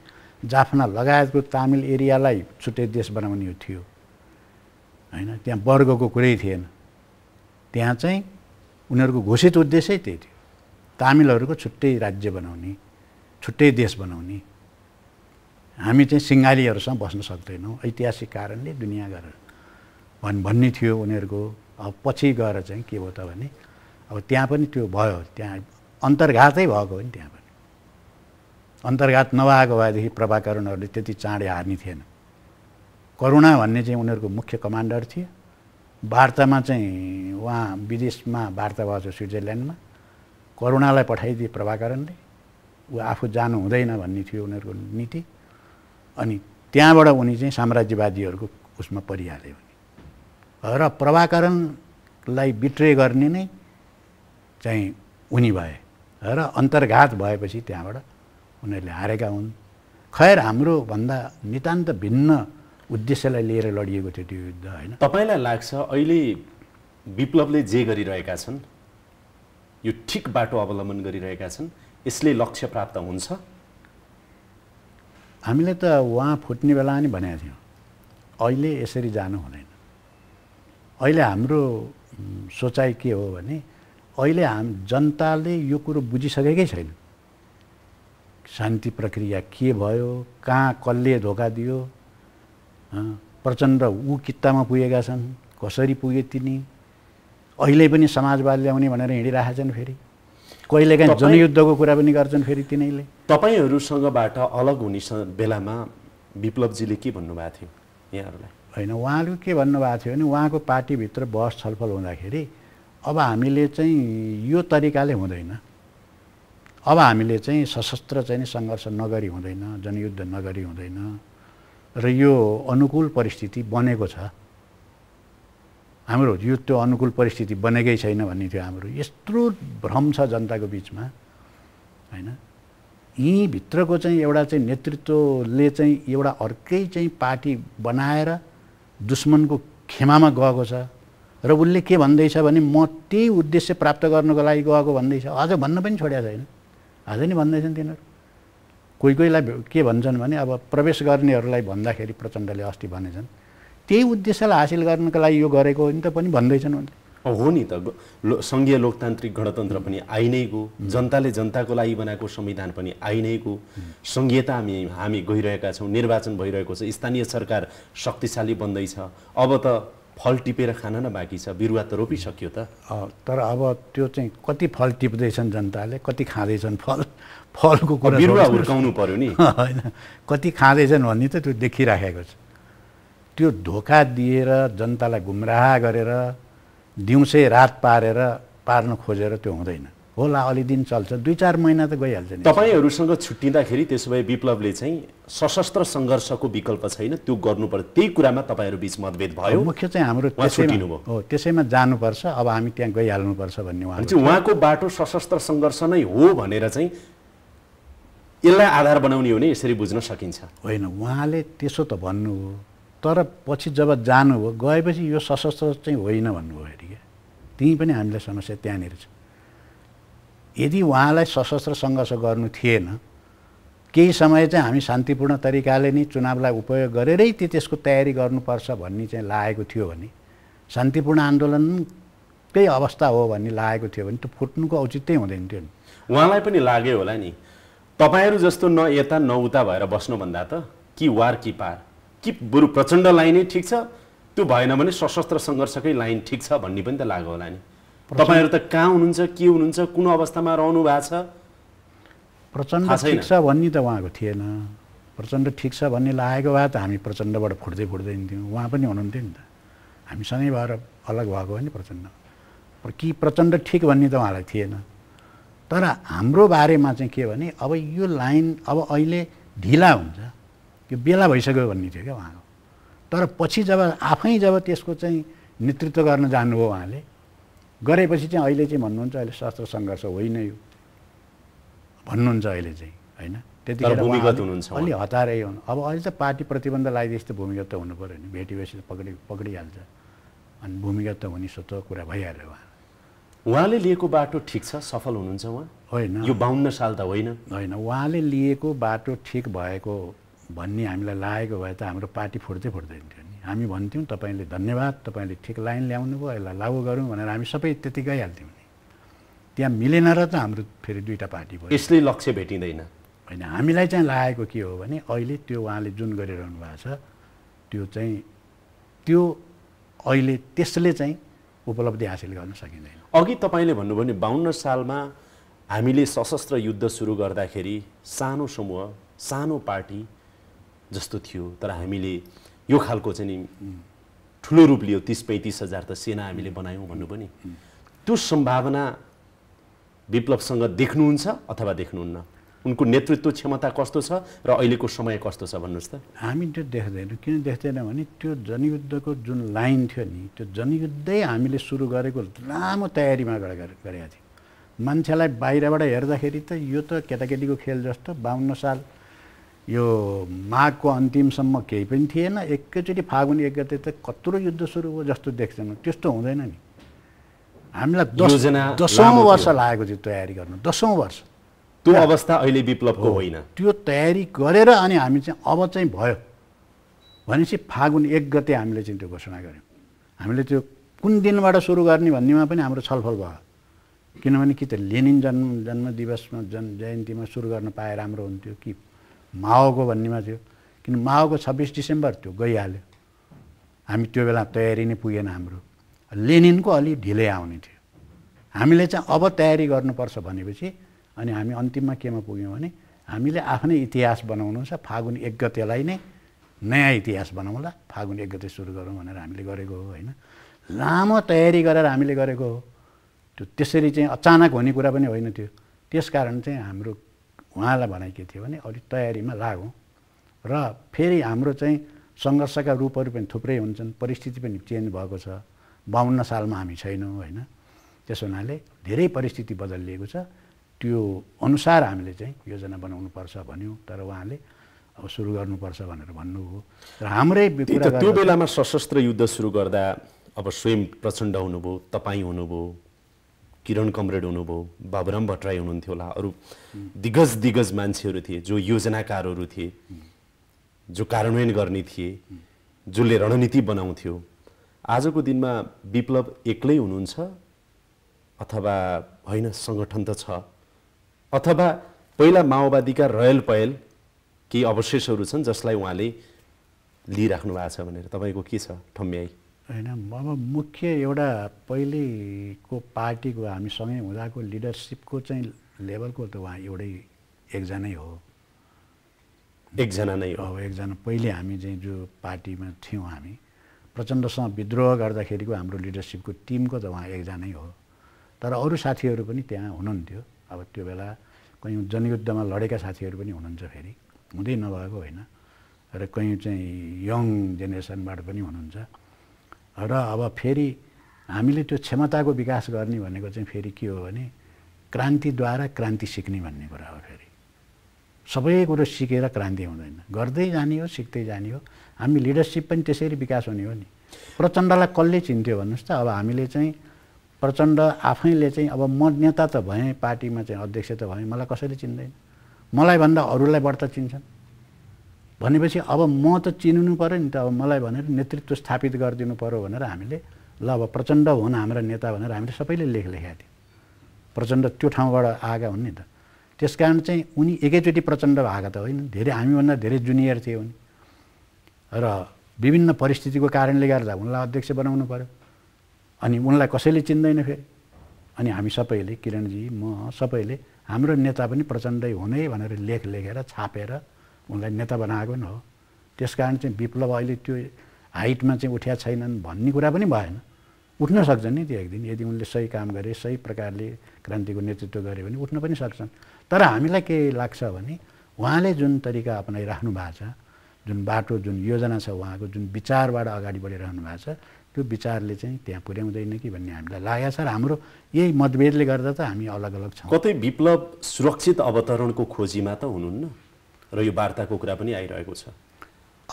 जाफना लगायतको तामिल एरियालाई छुट्टै देश बनाउने थियो होइन त्यहाँ वर्गको कुरै थिएन त्यहाँ चाहिँ उनीहरूको घोषित उद्देश्यै त्यही थियो तामिलहरूको छुट्टै राज्य बनाउने छुट्टै देश बनाउने हामी चाहिँ सिङ्गालीहरूसँग बस्न सक्दैनौँ ऐतिहासिक कारणले गएर भन् भन्ने थियो उनीहरूको अब पछि गएर चाहिँ के भयो त भने अब त्यहाँ पनि त्यो भयो त्यहाँ अन्तर्घातै भएको हो नि त्यहाँ पनि अन्तर्घात नभएको भएदेखि प्रभाकरणहरूले त्यति चाँडै हार्ने थिएन करुणा भन्ने चाहिँ उनीहरूको मुख्य कमान्डर थियो वार्तामा चाहिँ उहाँ विदेशमा वार्ता भएको थियो स्विजरल्यान्डमा करुणालाई पठाइदिए प्रभाकरणले ऊ आफू जानु हुँदैन भन्ने थियो उनीहरूको नीति अनि त्यहाँबाट उनी चाहिँ साम्राज्यवादीहरूको उसमा परिहाल्यो भने र प्रभाकरणलाई बिट्रे गर्ने नै चाहिँ उनी भए र अन्तर्घात भएपछि त्यहाँबाट उनीहरूले हारेका हुन् खैर हाम्रो भन्दा नितान्त भिन्न उद्देश्यलाई लिएर लडिएको थियो त्यो युद्ध होइन तपाईँलाई लाग्छ अहिले विप्लवले जे गरिरहेका छन् यो ठिक बाटो अवलम्बन गरिरहेका छन् यसले लक्ष्य प्राप्त हुन्छ हामीले त उहाँ फुट्ने बेला नि भनेको थियौँ अहिले यसरी जानु हुँदैन अहिले हाम्रो सोचाइ के हो भने अहिले हाम जनताले यो कुरो बुझिसकेकै छैन शान्ति प्रक्रिया के भयो कहाँ कसले धोका दियो प्रचण्ड ऊ कित्तामा पुगेका छन् कसरी पुगे तिनी अहिले पनि समाजवाद ल्याउने भनेर हिँडिरहेछन् छन् फेरि कहिलेकाहीँ जनयुद्धको कुरा पनि गर्छन् फेरि तिनैले तपाईँहरूसँगबाट अलग हुने बेलामा विप्लवजीले के भन्नुभएको थियो यहाँहरूलाई होइन उहाँले के भन्नुभएको थियो भने उहाँको पार्टीभित्र बहस छलफल हुँदाखेरि अब हामीले चाहिँ यो तरिकाले हुँदैन अब हामीले चाहिँ सशस्त्र चाहिँ सङ्घर्ष नगरी हुँदैन जनयुद्ध नगरी हुँदैन र यो अनुकूल परिस्थिति बनेको छ हाम्रो यो त्यो अनुकूल परिस्थिति बनेकै छैन भन्ने थियो हाम्रो यत्रो भ्रम छ जनताको बिचमा होइन यहीँभित्रको चाहिँ एउटा चाहिँ नेतृत्वले चाहिँ एउटा अर्कै चाहिँ पार्टी बनाएर दुश्मनको खेमामा गएको छ र उसले के भन्दैछ भने म त्यही उद्देश्य प्राप्त गर्नको लागि गएको भन्दैछ अझ भन्न पनि छोडेको छैन अझै नै भन्दैछन् तिनीहरू कोही कोहीलाई के भन्छन् भने अब प्रवेश गर्नेहरूलाई भन्दाखेरि प्रचण्डले अस्ति भनेछन् त्यही उद्देश्यलाई हासिल गर्नको लागि यो गरेको हो नि त पनि भन्दैछन् उनले हो नि त लो सङ्घीय लोकतान्त्रिक गणतन्त्र पनि आइ नै गयो जनताले जनताको लागि बनाएको संविधान पनि आइ नै गयो सङ्घीयता हामी हामी गइरहेका छौँ निर्वाचन भइरहेको छ स्थानीय सरकार शक्तिशाली बन्दैछ अब त फल टिपेर खान न बाँकी छ बिरुवा त रोपिसक्यो त तर अब त्यो चाहिँ कति फल टिप्दैछन् जनताले कति खाँदैछन् फल फलको कुरा बिरुवा हुर्काउनु पर्यो नि होइन कति खाँदैछन् भन्ने त त्यो देखिराखेको छ त्यो धोका दिएर जनतालाई गुमराह गरेर दिउँसै रात पारेर पार्न खोजेर त्यो हुँदैन होला अलि दिन चल्छ दुई चार महिना त गइहाल्छ नि तपाईँहरूसँग छुट्टिँदाखेरि त्यसो भए विप्लवले चाहिँ सशस्त्र सङ्घर्षको विकल्प छैन त्यो गर्नु पर्यो त्यही कुरामा तपाईँहरू बिच मतभेद भयो मुख्य चाहिँ हाम्रो हो त्यसैमा जानुपर्छ अब हामी त्यहाँ गइहाल्नुपर्छ भन्ने उहाँको बाटो सशस्त्र सङ्घर्ष नै हो भनेर चाहिँ यसलाई आधार बनाउने हो भने यसरी बुझ्न सकिन्छ होइन उहाँले त्यसो त भन्नु हो तर पछि जब जानुभयो गएपछि यो सशस्त्र चाहिँ होइन भन्नुभयो अरे क्या त्यहीँ पनि हामीलाई समस्या त्यहाँनिर छ यदि उहाँलाई सशस्त्र सङ्घर्ष गर्नु थिएन केही समय चाहिँ हामी शान्तिपूर्ण तरिकाले नै चुनावलाई उपयोग गरेरै त्यो त्यसको तयारी गर्नुपर्छ भन्ने चाहिँ लागेको थियो भने शान्तिपूर्ण आन्दोलनकै अवस्था हो भन्ने लागेको थियो भने त्यो फुट्नुको औचित्य हुँदैन थियो नि उहाँलाई पनि लाग्यो होला नि तपाईँहरू जस्तो न यता न उता भएर बस्नुभन्दा त कि वार कि पार कि बरु प्रचण्ड लाइनै ठिक छ त्यो भएन भने सशस्त्र सङ्घर्षकै लाइन ठिक छ भन्ने पनि त लाग्यो होला नि तपाईँहरू त कहाँ हुनुहुन्छ के हुनुहुन्छ कुन अवस्थामा रहनु भएको छ प्रचण्ड ठिक छ भन्ने त उहाँको थिएन प्रचण्ड ठिक छ भन्ने लागेको भए त हामी प्रचण्डबाट फुट्दै फुट्दै हिँड्थ्यौँ उहाँ पनि हुनुहुन्थ्यो नि त हामी सँगै भएर अलग भएको हो नि प्रचण्ड कि प्रचण्ड ठिक भन्ने त उहाँलाई थिएन तर हाम्रो बारेमा चाहिँ के भने अब यो लाइन अब अहिले ढिला हुन्छ यो बेला भइसक्यो भन्ने थियो क्या उहाँको तर पछि जब आफै जब त्यसको चाहिँ नेतृत्व गर्न जानुभयो उहाँले गरेपछि चाहिँ अहिले चाहिँ भन्नुहुन्छ अहिले शस्त्र सङ्घर्ष होइन यो भन्नुहुन्छ अहिले चाहिँ होइन त्यति त्यतिखेर अलि हतारै हुनु अब अहिले त पार्टी प्रतिबन्ध लगाइदिएपछि जस्तो भूमिगत त हुनु पऱ्यो नि भेटेपछि त पक्रि पक्रिहाल्छ अनि भूमिगत त हुने सोच कुरा भइहाल्यो उहाँ उहाँले लिएको बाटो ठिक छ सफल हुनुहुन्छ उहाँ होइन यो बाहुन्न साल त होइन होइन उहाँले लिएको बाटो ठिक भएको भन्ने हामीलाई लागेको भए त हाम्रो पार्टी फुट्दै फुट्दैन थियो नि हामी भन्थ्यौँ तपाईँले धन्यवाद तपाईँले ठिक लाइन ल्याउनु भयो यसलाई लागु गरौँ भनेर हामी सबै त्यति गइहाल्थ्यौँ नि त्यहाँ मिलेन र त हाम्रो फेरि दुईवटा पार्टी भयो यसले लक्ष्य भेटिँदैन होइन हामीलाई चाहिँ लागेको के हो भने अहिले त्यो उहाँले जुन गरिरहनु भएको छ त्यो चाहिँ त्यो अहिले त्यसले चाहिँ उपलब्धि हासिल गर्न सकिँदैन अघि तपाईँले भन्नुभयो भने बाहन्न सालमा हामीले सशस्त्र युद्ध सुरु गर्दाखेरि सानो समूह सानो पार्टी जस्तो थियो तर हामीले यो खालको चाहिँ नि ठुलो रूप लियो तिस पैँतिस हजार त सेना हामीले बनायौँ भन्नु पनि त्यो सम्भावना विप्लवसँग देख्नुहुन्छ अथवा देख्नुहुन्न उनको नेतृत्व क्षमता कस्तो छ र अहिलेको समय कस्तो छ भन्नुहोस् त हामी त्यो देख्दैनौँ किन देख्दैन भने त्यो जनयुद्धको जुन लाइन थियो नि त्यो जनयुद्धै हामीले सुरु गरेको लामो तयारीमा गरेका थियौँ मान्छेलाई बाहिरबाट हेर्दाखेरि त यो त केटाकेटीको खेल जस्तो बाहन्न साल यो माघको अन्तिमसम्म केही पनि थिएन एकैचोटि फागुन एक गते त कत्रो युद्ध सुरु हो जस्तो देख्छन् त्यस्तो हुँदैन नि हामीलाई दसौँ वर्ष लागेको थियो तयारी गर्नु दसौँ वर्ष त्यो अवस्था अहिले विप्लवको होइन त्यो तयारी गरेर अनि हामी चाहिँ अब चाहिँ भयो भनेपछि फागुन एक गते हामीले चाहिँ त्यो घोषणा गऱ्यौँ हामीले त्यो कुन दिनबाट सुरु गर्ने भन्नेमा पनि हाम्रो छलफल भयो किनभने कि त लेनिन जन्म जन्म दिवसमा जन जयन्तीमा सुरु गर्न पाए राम्रो हुन्थ्यो कि माओको भन्नेमा थियो किन माओको छब्बिस डिसेम्बर थियो गइहाल्यो हामी त्यो बेला तयारी नै पुगेन हाम्रो लेनिनको अलि ढिलै आउने थियो हामीले चाहिँ अब तयारी गर्नुपर्छ भनेपछि अनि हामी अन्तिममा केमा पुग्यौँ भने हामीले आफ्नै इतिहास बनाउनु छ फागुन एक गतेलाई नै नयाँ इतिहास बनाउँला फागुन एक गते सुरु गरौँ भनेर हामीले गरेको हो होइन लामो तयारी गरेर हामीले गरेको हो त्यो त्यसरी चाहिँ अचानक हुने कुरा पनि होइन त्यो त्यस कारण चाहिँ हाम्रो उहाँलाई भनाइ के थियो भने अलिक तयारीमा लागौँ र फेरि हाम्रो चाहिँ सङ्घर्षका रूपहरू पनि थुप्रै हुन्छन् परिस्थिति पनि चेन्ज भएको छ बाहन्न सालमा हामी छैनौँ होइन त्यस हुनाले धेरै परिस्थिति बदलिएको छ त्यो अनुसार हामीले चाहिँ योजना बनाउनुपर्छ भन्यौँ तर उहाँले अब सुरु गर्नुपर्छ भनेर भन्नुभयो र हाम्रै त्यो बेलामा सशस्त्र युद्ध सुरु गर्दा अब स्वयं प्रचण्ड हुनुभयो तपाईँ हुनुभयो किरण कमरेड हुनुभयो बाबुराम भट्टराई हुनुहुन्थ्यो होला अरू दिग्गज दिग्गज मान्छेहरू थिए जो योजनाकारहरू थिए जो कार्यान्वयन गर्ने थिए जसले रणनीति बनाउँथ्यो आजको दिनमा विप्लव एक्लै हुनुहुन्छ अथवा होइन सङ्गठन त छ अथवा पहिला माओवादीका रयल पयल केही अवशेषहरू छन् जसलाई उहाँले लिइराख्नु भएको छ भनेर तपाईँको के छ ठम्याई होइन अब मुख्य एउटा पहिलेको पार्टीको हामीसँगै हुँदाको लिडरसिपको चाहिँ लेभलको त उहाँ एउटै एकजनै हो एकजना नै हो एकजना पहिले हामी चाहिँ जो पार्टीमा थियौँ हामी प्रचण्डसँग विद्रोह गर्दाखेरिको हाम्रो लिडरसिपको टिमको त उहाँ एकजनै हो तर अरू साथीहरू पनि त्यहाँ हुनुहुन्थ्यो अब त्यो बेला कहीँ जनयुद्धमा लडेका साथीहरू पनि हुनुहुन्छ फेरि हुँदै नभएको होइन र कहीँ चाहिँ यङ जेनेरेसनबाट पनि हुनुहुन्छ र अब फेरि हामीले त्यो क्षमताको विकास गर्ने भनेको चाहिँ फेरि के हो भने क्रान्तिद्वारा क्रान्ति सिक्ने भन्ने कुरा हो फेरि सबै कुरो सिकेर क्रान्ति हुँदैन गर्दै जाने हो सिक्दै जाने हो हामी लिडरसिप पनि त्यसरी विकास हुने हो नि प्रचण्डलाई कसले चिन्थ्यो भन्नुहोस् त अब हामीले चाहिँ प्रचण्ड आफैले चाहिँ अब म नेता त भएँ पार्टीमा चाहिँ अध्यक्ष त भएँ मलाई कसैले चिन्दैन मलाई भन्दा अरूलाई बढ्ता चिन्छन् भनेपछि अब म त चिनिनु पऱ्यो नि त अब मलाई भनेर नेतृत्व स्थापित गरिदिनु पऱ्यो भनेर हामीले ल अब प्रचण्ड हुन् हाम्रा नेता भनेर हामीले सबैले लेख लेखेका थियौँ प्रचण्ड त्यो ठाउँबाट आएका हुन् नि त त्यस कारण चाहिँ उनी एकैचोटि प्रचण्ड भएका त होइन धेरै हामीभन्दा धेरै जुनियर थिए उनी र विभिन्न परिस्थितिको कारणले गर्दा उनलाई अध्यक्ष बनाउनु पऱ्यो अनि उनलाई कसैले चिन्दैन फेरि अनि हामी सबैले किरणजी म सबैले हाम्रो नेता पनि प्रचण्डै हुने भनेर लेख लेखेर छापेर उनलाई नेता बनाएको नि हो त्यस कारण चाहिँ विप्लव अहिले त्यो हाइटमा चाहिँ उठ्या छैनन् भन्ने कुरा पनि भएन उठ्न सक्छन् नि त्यो एक दिन यदि उनले सही काम गरे सही प्रकारले क्रान्तिको नेतृत्व गरे भने उठ्न पनि सक्छन् तर हामीलाई के लाग्छ भने उहाँले जुन तरिका अपनाइराख्नु भएको छ जुन बाटो जुन योजना छ उहाँको जुन विचारबाट अगाडि बढिरहनु भएको छ त्यो विचारले चाहिँ त्यहाँ पुर्याउँदैन कि भन्ने हामीलाई लागेको छ र हाम्रो यही मतभेदले गर्दा त हामी अलग अलग छौँ कतै विप्लव सुरक्षित अवतरणको खोजीमा त हुनुहुन्न र यो वार्ताको कुरा पनि आइरहेको छ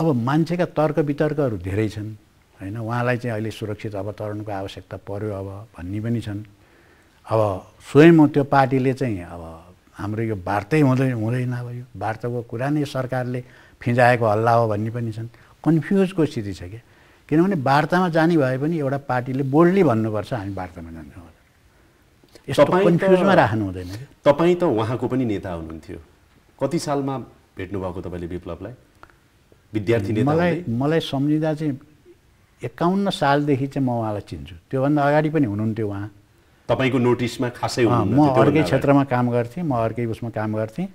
अब मान्छेका तर्क वितर्कहरू धेरै छन् होइन उहाँलाई चाहिँ अहिले सुरक्षित अवतरणको आवश्यकता पर्यो अब भन्ने पनि छन् अब स्वयं त्यो पार्टीले चाहिँ अब हाम्रो यो वार्तै हुँदै हुँदैन अब यो वार्ताको कुरा नै सरकारले फिजाएको हल्ला हो भन्ने पनि छन् कन्फ्युजको स्थिति छ क्या किनभने वार्तामा जाने भए पनि एउटा पार्टीले बोल्डली भन्नुपर्छ हामी वार्तामा जान्छौँ यस्तो कन्फ्युजमा राख्नु हुँदैन तपाईँ त उहाँको पनि नेता हुनुहुन्थ्यो कति सालमा भेट्नुभएको तपाईँले विप्लवलाई विद्यार्थी मलाई मलाई सम्झिँदा चाहिँ एकाउन्न सालदेखि चाहिँ म उहाँलाई चिन्छु त्योभन्दा अगाडि पनि हुनुहुन्थ्यो उहाँ तपाईँको नोटिसमा खासै म अर्कै क्षेत्रमा काम गर्थेँ म अर्कै उसमा काम गर्थेँ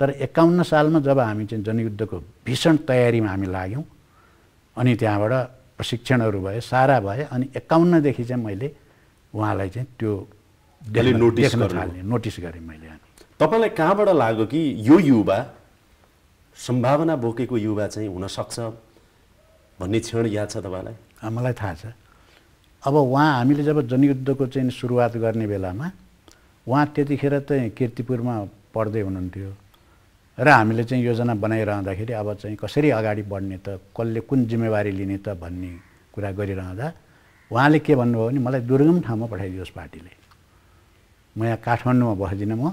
तर एकाउन्न सालमा जब हामी चाहिँ जनयुद्धको भीषण तयारीमा हामी लाग्यौँ अनि त्यहाँबाट प्रशिक्षणहरू भयो सारा भयो अनि एकाउन्नदेखि चाहिँ मैले उहाँलाई चाहिँ त्यो नोटिस नोटिस गरेँ मैले तपाईँलाई कहाँबाट लाग्यो कि यो युवा सम्भावना बोकेको युवा चाहिँ हुनसक्छ भन्ने क्षण याद छ तपाईँलाई मलाई थाहा छ अब उहाँ हामीले जब जनयुद्धको चाहिँ सुरुवात गर्ने बेलामा उहाँ त्यतिखेर चाहिँ किर्तिपुरमा पढ्दै हुनुहुन्थ्यो र हामीले चाहिँ योजना बनाइरहँदाखेरि अब चाहिँ कसरी अगाडि बढ्ने त कसले कुन जिम्मेवारी लिने त भन्ने कुरा गरिरहँदा उहाँले के भन्नुभयो भने मलाई दुर्गम ठाउँमा पठाइदियोस् पार्टीले म यहाँ काठमाडौँमा बस्दिनँ म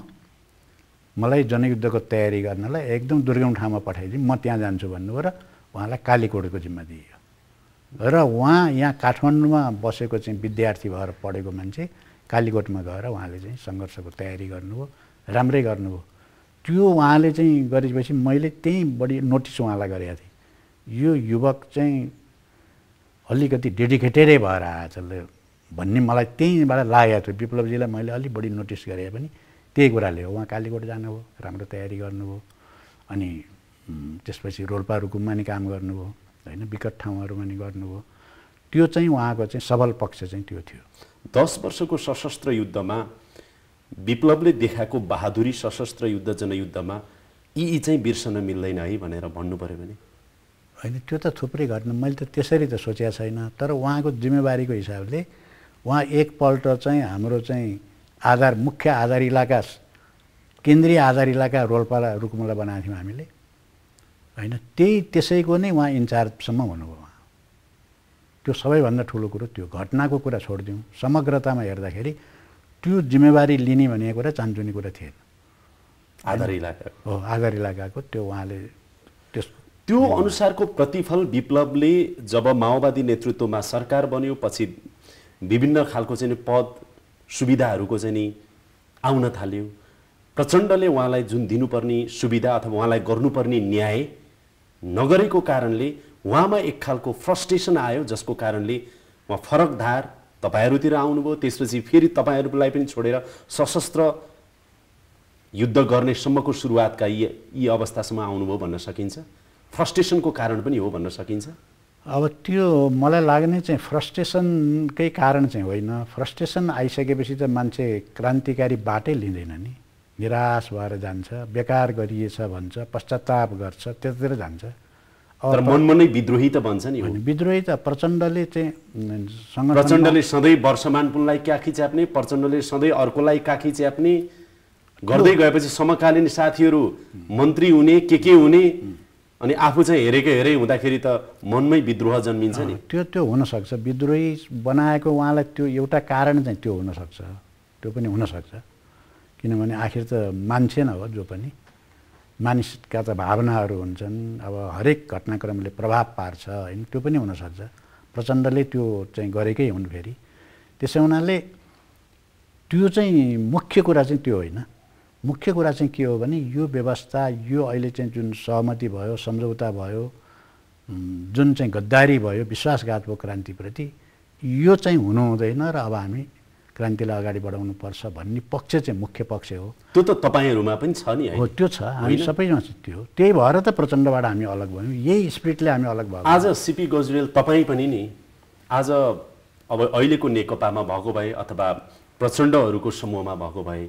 मलाई जनयुद्धको तयारी गर्नलाई एकदम दुर्गम ठाउँमा पठाइदिउँ म त्यहाँ जान्छु भन्नुभयो र उहाँलाई कालीकोटको जिम्मा दिइयो र उहाँ यहाँ काठमाडौँमा बसेको चाहिँ विद्यार्थी भएर पढेको मान्छे कालीकोटमा गएर उहाँले चाहिँ सङ्घर्षको तयारी गर्नुभयो राम्रै गर्नुभयो त्यो उहाँले चाहिँ गरेपछि मैले त्यहीँ बढी नोटिस उहाँलाई गरेको थिएँ यो युवक चाहिँ अलिकति डेडिकेटेडै भएर आएछ भन्ने मलाई त्यहीँबाट लागेको थियो विप्लवजीलाई मैले अलिक बढी नोटिस गरे पनि त्यही कुराले हो उहाँ कालीकोट जानुभयो राम्रो तयारी गर्नुभयो अनि त्यसपछि रोल्पा रुकुममा नि काम गर्नुभयो होइन विकट ठाउँहरूमा नि गर्नुभयो त्यो चाहिँ उहाँको चाहिँ सबल पक्ष चाहिँ त्यो थियो दस वर्षको सशस्त्र युद्धमा विप्लवले देखाएको बहादुरी सशस्त्र युद्ध जनयुद्धमा यी चाहिँ बिर्सन मिल्दैन है भनेर भन्नु पऱ्यो भने होइन त्यो त थुप्रै घटना मैले त त्यसरी त सोचेको छैन तर उहाँको जिम्मेवारीको हिसाबले उहाँ एकपल्ट चाहिँ हाम्रो चाहिँ आधार मुख्य आधार इलाका केन्द्रीय आधार इलाका रोल्पा रुकुमला रुकुमलाई बनाएको थियौँ हामीले होइन त्यही त्यसैको नै उहाँ इन्चार्जसम्म हुनुभयो उहाँ त्यो सबैभन्दा ठुलो कुरो त्यो घटनाको कुरा छोडिदिउँ समग्रतामा हेर्दाखेरि त्यो जिम्मेवारी लिने भन्ने कुरा चान्चुने कुरा थिएन आधार इलाका हो आधार इलाकाको त्यो उहाँले त्यस त्यो अनुसारको प्रतिफल विप्लवले जब माओवादी नेतृत्वमा सरकार बन्यो पछि विभिन्न खालको चाहिँ पद सुविधाहरूको चाहिँ नि आउन थाल्यो प्रचण्डले उहाँलाई जुन दिनुपर्ने सुविधा अथवा उहाँलाई गर्नुपर्ने न्याय नगरेको कारणले उहाँमा एक खालको फ्रस्ट्रेसन आयो जसको कारणले उहाँ फरक धार तपाईँहरूतिर आउनुभयो त्यसपछि फेरि तपाईँहरूलाई पनि छोडेर सशस्त्र युद्ध गर्नेसम्मको सुरुवातका यी यी अवस्थासम्म आउनुभयो भन्न सकिन्छ फ्रस्ट्रेसनको कारण पनि हो भन्न सकिन्छ अब त्यो मलाई लाग्ने चाहिँ फ्रस्ट्रेसनकै कारण चाहिँ होइन फ्रस्ट्रेसन आइसकेपछि त मान्छे क्रान्तिकारी बाटै लिँदैन नि निराश भएर जान्छ बेकार गरिएछ भन्छ पश्चाताप गर्छ त्यतातिर जान्छ तर मनमा नै विद्रोही त भन्छ नि विद्रोही त प्रचण्डले चाहिँ प्रचण्डले सधैँ वर्षमान पुललाई काखी च्याप्ने प्रचण्डले सधैँ अर्कोलाई काखी च्याप्ने गर्दै गएपछि समकालीन साथीहरू मन्त्री हुने के के हुने अनि आफू चाहिँ हेरेकै हेरे हुँदाखेरि त मनमै विद्रोह जन्मिन्छ नि त्यो त्यो हुनसक्छ विद्रोही बनाएको उहाँलाई त्यो एउटा कारण चाहिँ त्यो हुनसक्छ त्यो पनि हुनसक्छ किनभने आखिर त मान्छे नै हो जो पनि मानिसका त भावनाहरू हुन्छन् अब हरेक घटनाक्रमले प्रभाव पार्छ होइन त्यो पनि हुनसक्छ प्रचण्डले त्यो चाहिँ गरेकै हुन् फेरि त्यसै हुनाले त्यो चाहिँ मुख्य कुरा चाहिँ त्यो होइन मुख्य कुरा चाहिँ के हो भने यो व्यवस्था यो अहिले चाहिँ जुन सहमति भयो सम्झौता भयो जुन चाहिँ गद्दारी भयो विश्वासघात भयो क्रान्तिप्रति यो चाहिँ हुनु हुँदैन र अब हामी क्रान्तिलाई अगाडि बढाउनु पर्छ भन्ने पक्ष चाहिँ मुख्य पक्ष हो त्यो त तपाईँहरूमा पनि छ नि हो त्यो छ हामी सबैमा त्यो त्यही भएर त प्रचण्डबाट हामी अलग भयौँ यही स्पिरिटले हामी अलग भयो आज सिपी गोजरेल तपाईँ पनि नि आज अब अहिलेको नेकपामा भएको भए अथवा प्रचण्डहरूको समूहमा भएको भए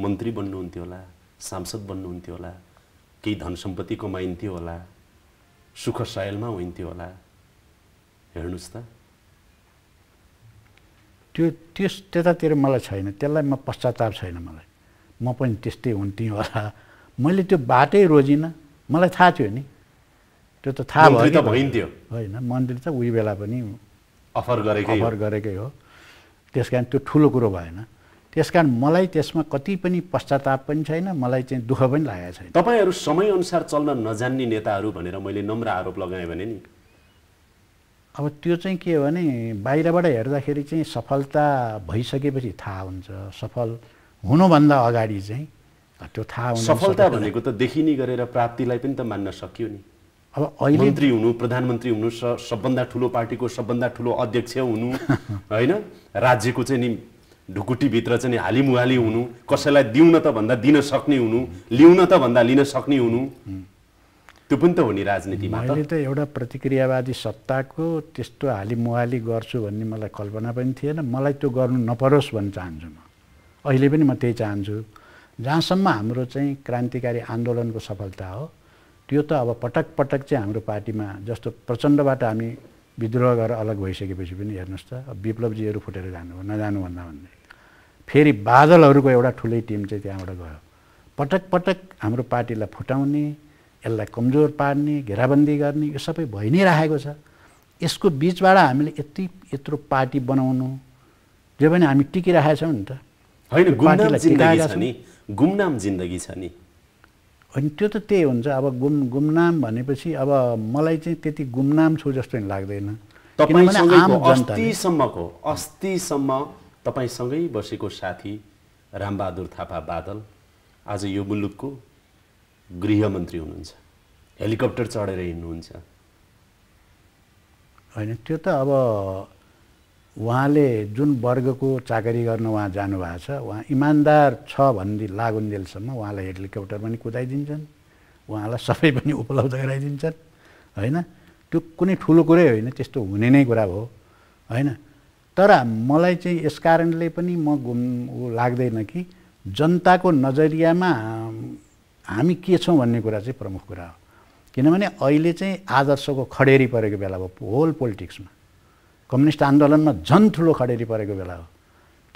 मन्त्री बन्नुहुन्थ्यो होला सांसद बन्नुहुन्थ्यो होला केही धन सम्पत्ति कमाइन्थ्यो होला सुख सायलमा होइन्थ्यो होला हेर्नुहोस् त त्यो त्यस त्यतातिर मलाई छैन त्यसलाई म पश्चाताप छैन मलाई म पनि त्यस्तै हुन्थेँ होला मैले त्यो बाटै रोजिनँ मलाई थाहा थियो नि त्यो त थाहा भयो भइन्थ्यो होइन मन्त्री त उही बेला पनि अफर गरेकै अफर गरेकै हो त्यस कारण त्यो ठुलो कुरो भएन त्यस कारण मलाई त्यसमा कति पनि पश्चाताप पनि छैन मलाई चाहिँ दुःख पनि लागेको छैन तपाईँहरू समयअनुसार चल्न नजान्ने नेताहरू भनेर मैले नम्र आरोप लगाएँ भने नि अब त्यो चाहिँ के हो भने बाहिरबाट हेर्दाखेरि चाहिँ सफलता भइसकेपछि थाहा हुन्छ सफल हुनुभन्दा अगाडि चाहिँ त्यो थाहा हुन्छ सफलता भनेको त देखिने गरेर प्राप्तिलाई पनि त मान्न सकियो नि अब अहिले मन्त्री हुनु प्रधानमन्त्री हुनु सबभन्दा ठुलो पार्टीको सबभन्दा ठुलो अध्यक्ष हुनु होइन राज्यको चाहिँ नि ढुकुटीभित्र चाहिँ हालिमुहाली हुनु कसैलाई दिउन त भन्दा दिन सक्ने हुनु लिउन त भन्दा लिन सक्ने हुनु त्यो पनि त हो नि राजनीतिमा मैले त एउटा प्रतिक्रियावादी सत्ताको त्यस्तो हालिमुहाली गर्छु भन्ने मलाई कल्पना पनि थिएन मलाई त्यो गर्नु नपरोस् भन्न चाहन्छु म अहिले पनि म त्यही चाहन्छु जहाँसम्म हाम्रो चाहिँ क्रान्तिकारी आन्दोलनको सफलता हो त्यो त अब पटक पटक चाहिँ हाम्रो पार्टीमा जस्तो प्रचण्डबाट हामी विद्रोह गरेर अलग भइसकेपछि पनि हेर्नुहोस् त विप्लवजीहरू फुटेर जानुभयो भन्दा भन्दै फेरि बादलहरूको एउटा ठुलै टिम चाहिँ त्यहाँबाट गयो पटक पटक हाम्रो पार्टीलाई फुटाउने यसलाई कमजोर पार्ने घेराबन्दी गर्ने यो सबै भइ नै राखेको छ यसको बिचबाट हामीले यति यत्रो पार्टी बनाउनु जो पनि हामी टिकिरहेका छौँ नि त होइन गुमनाम जिन्दगी छ नि अनि त्यो त त्यही हुन्छ अब गुम गुमनाम भनेपछि अब मलाई चाहिँ त्यति गुमनाम छु जस्तो नि लाग्दैन अस्तिसम्मको अस्तिसम्म तपाईँसँगै बसेको साथी रामबहादुर थापा बादल आज यो मुलुकको गृहमन्त्री हुनुहुन्छ हेलिकप्टर चढेर हिँड्नुहुन्छ होइन त्यो त अब उहाँले जुन वर्गको चाकरी गर्न उहाँ जानुभएको छ उहाँ इमान्दार छ भन्ने लागुन्जेलसम्म उहाँलाई हेलिकप्टर पनि कुदाइदिन्छन् उहाँलाई सबै पनि उपलब्ध गराइदिन्छन् होइन त्यो कुनै ठुलो कुरै होइन त्यस्तो हुने नै कुरा हो होइन तर मलाई चाहिँ यस कारणले पनि म घुम लाग्दैन कि जनताको नजरियामा हामी के छौँ भन्ने कुरा चाहिँ प्रमुख कुरा हो किनभने अहिले चाहिँ आदर्शको खडेरी परेको बेला भयो होल पोलिटिक्समा कम्युनिस्ट आन्दोलनमा झन् ठुलो खडेरी परेको बेला हो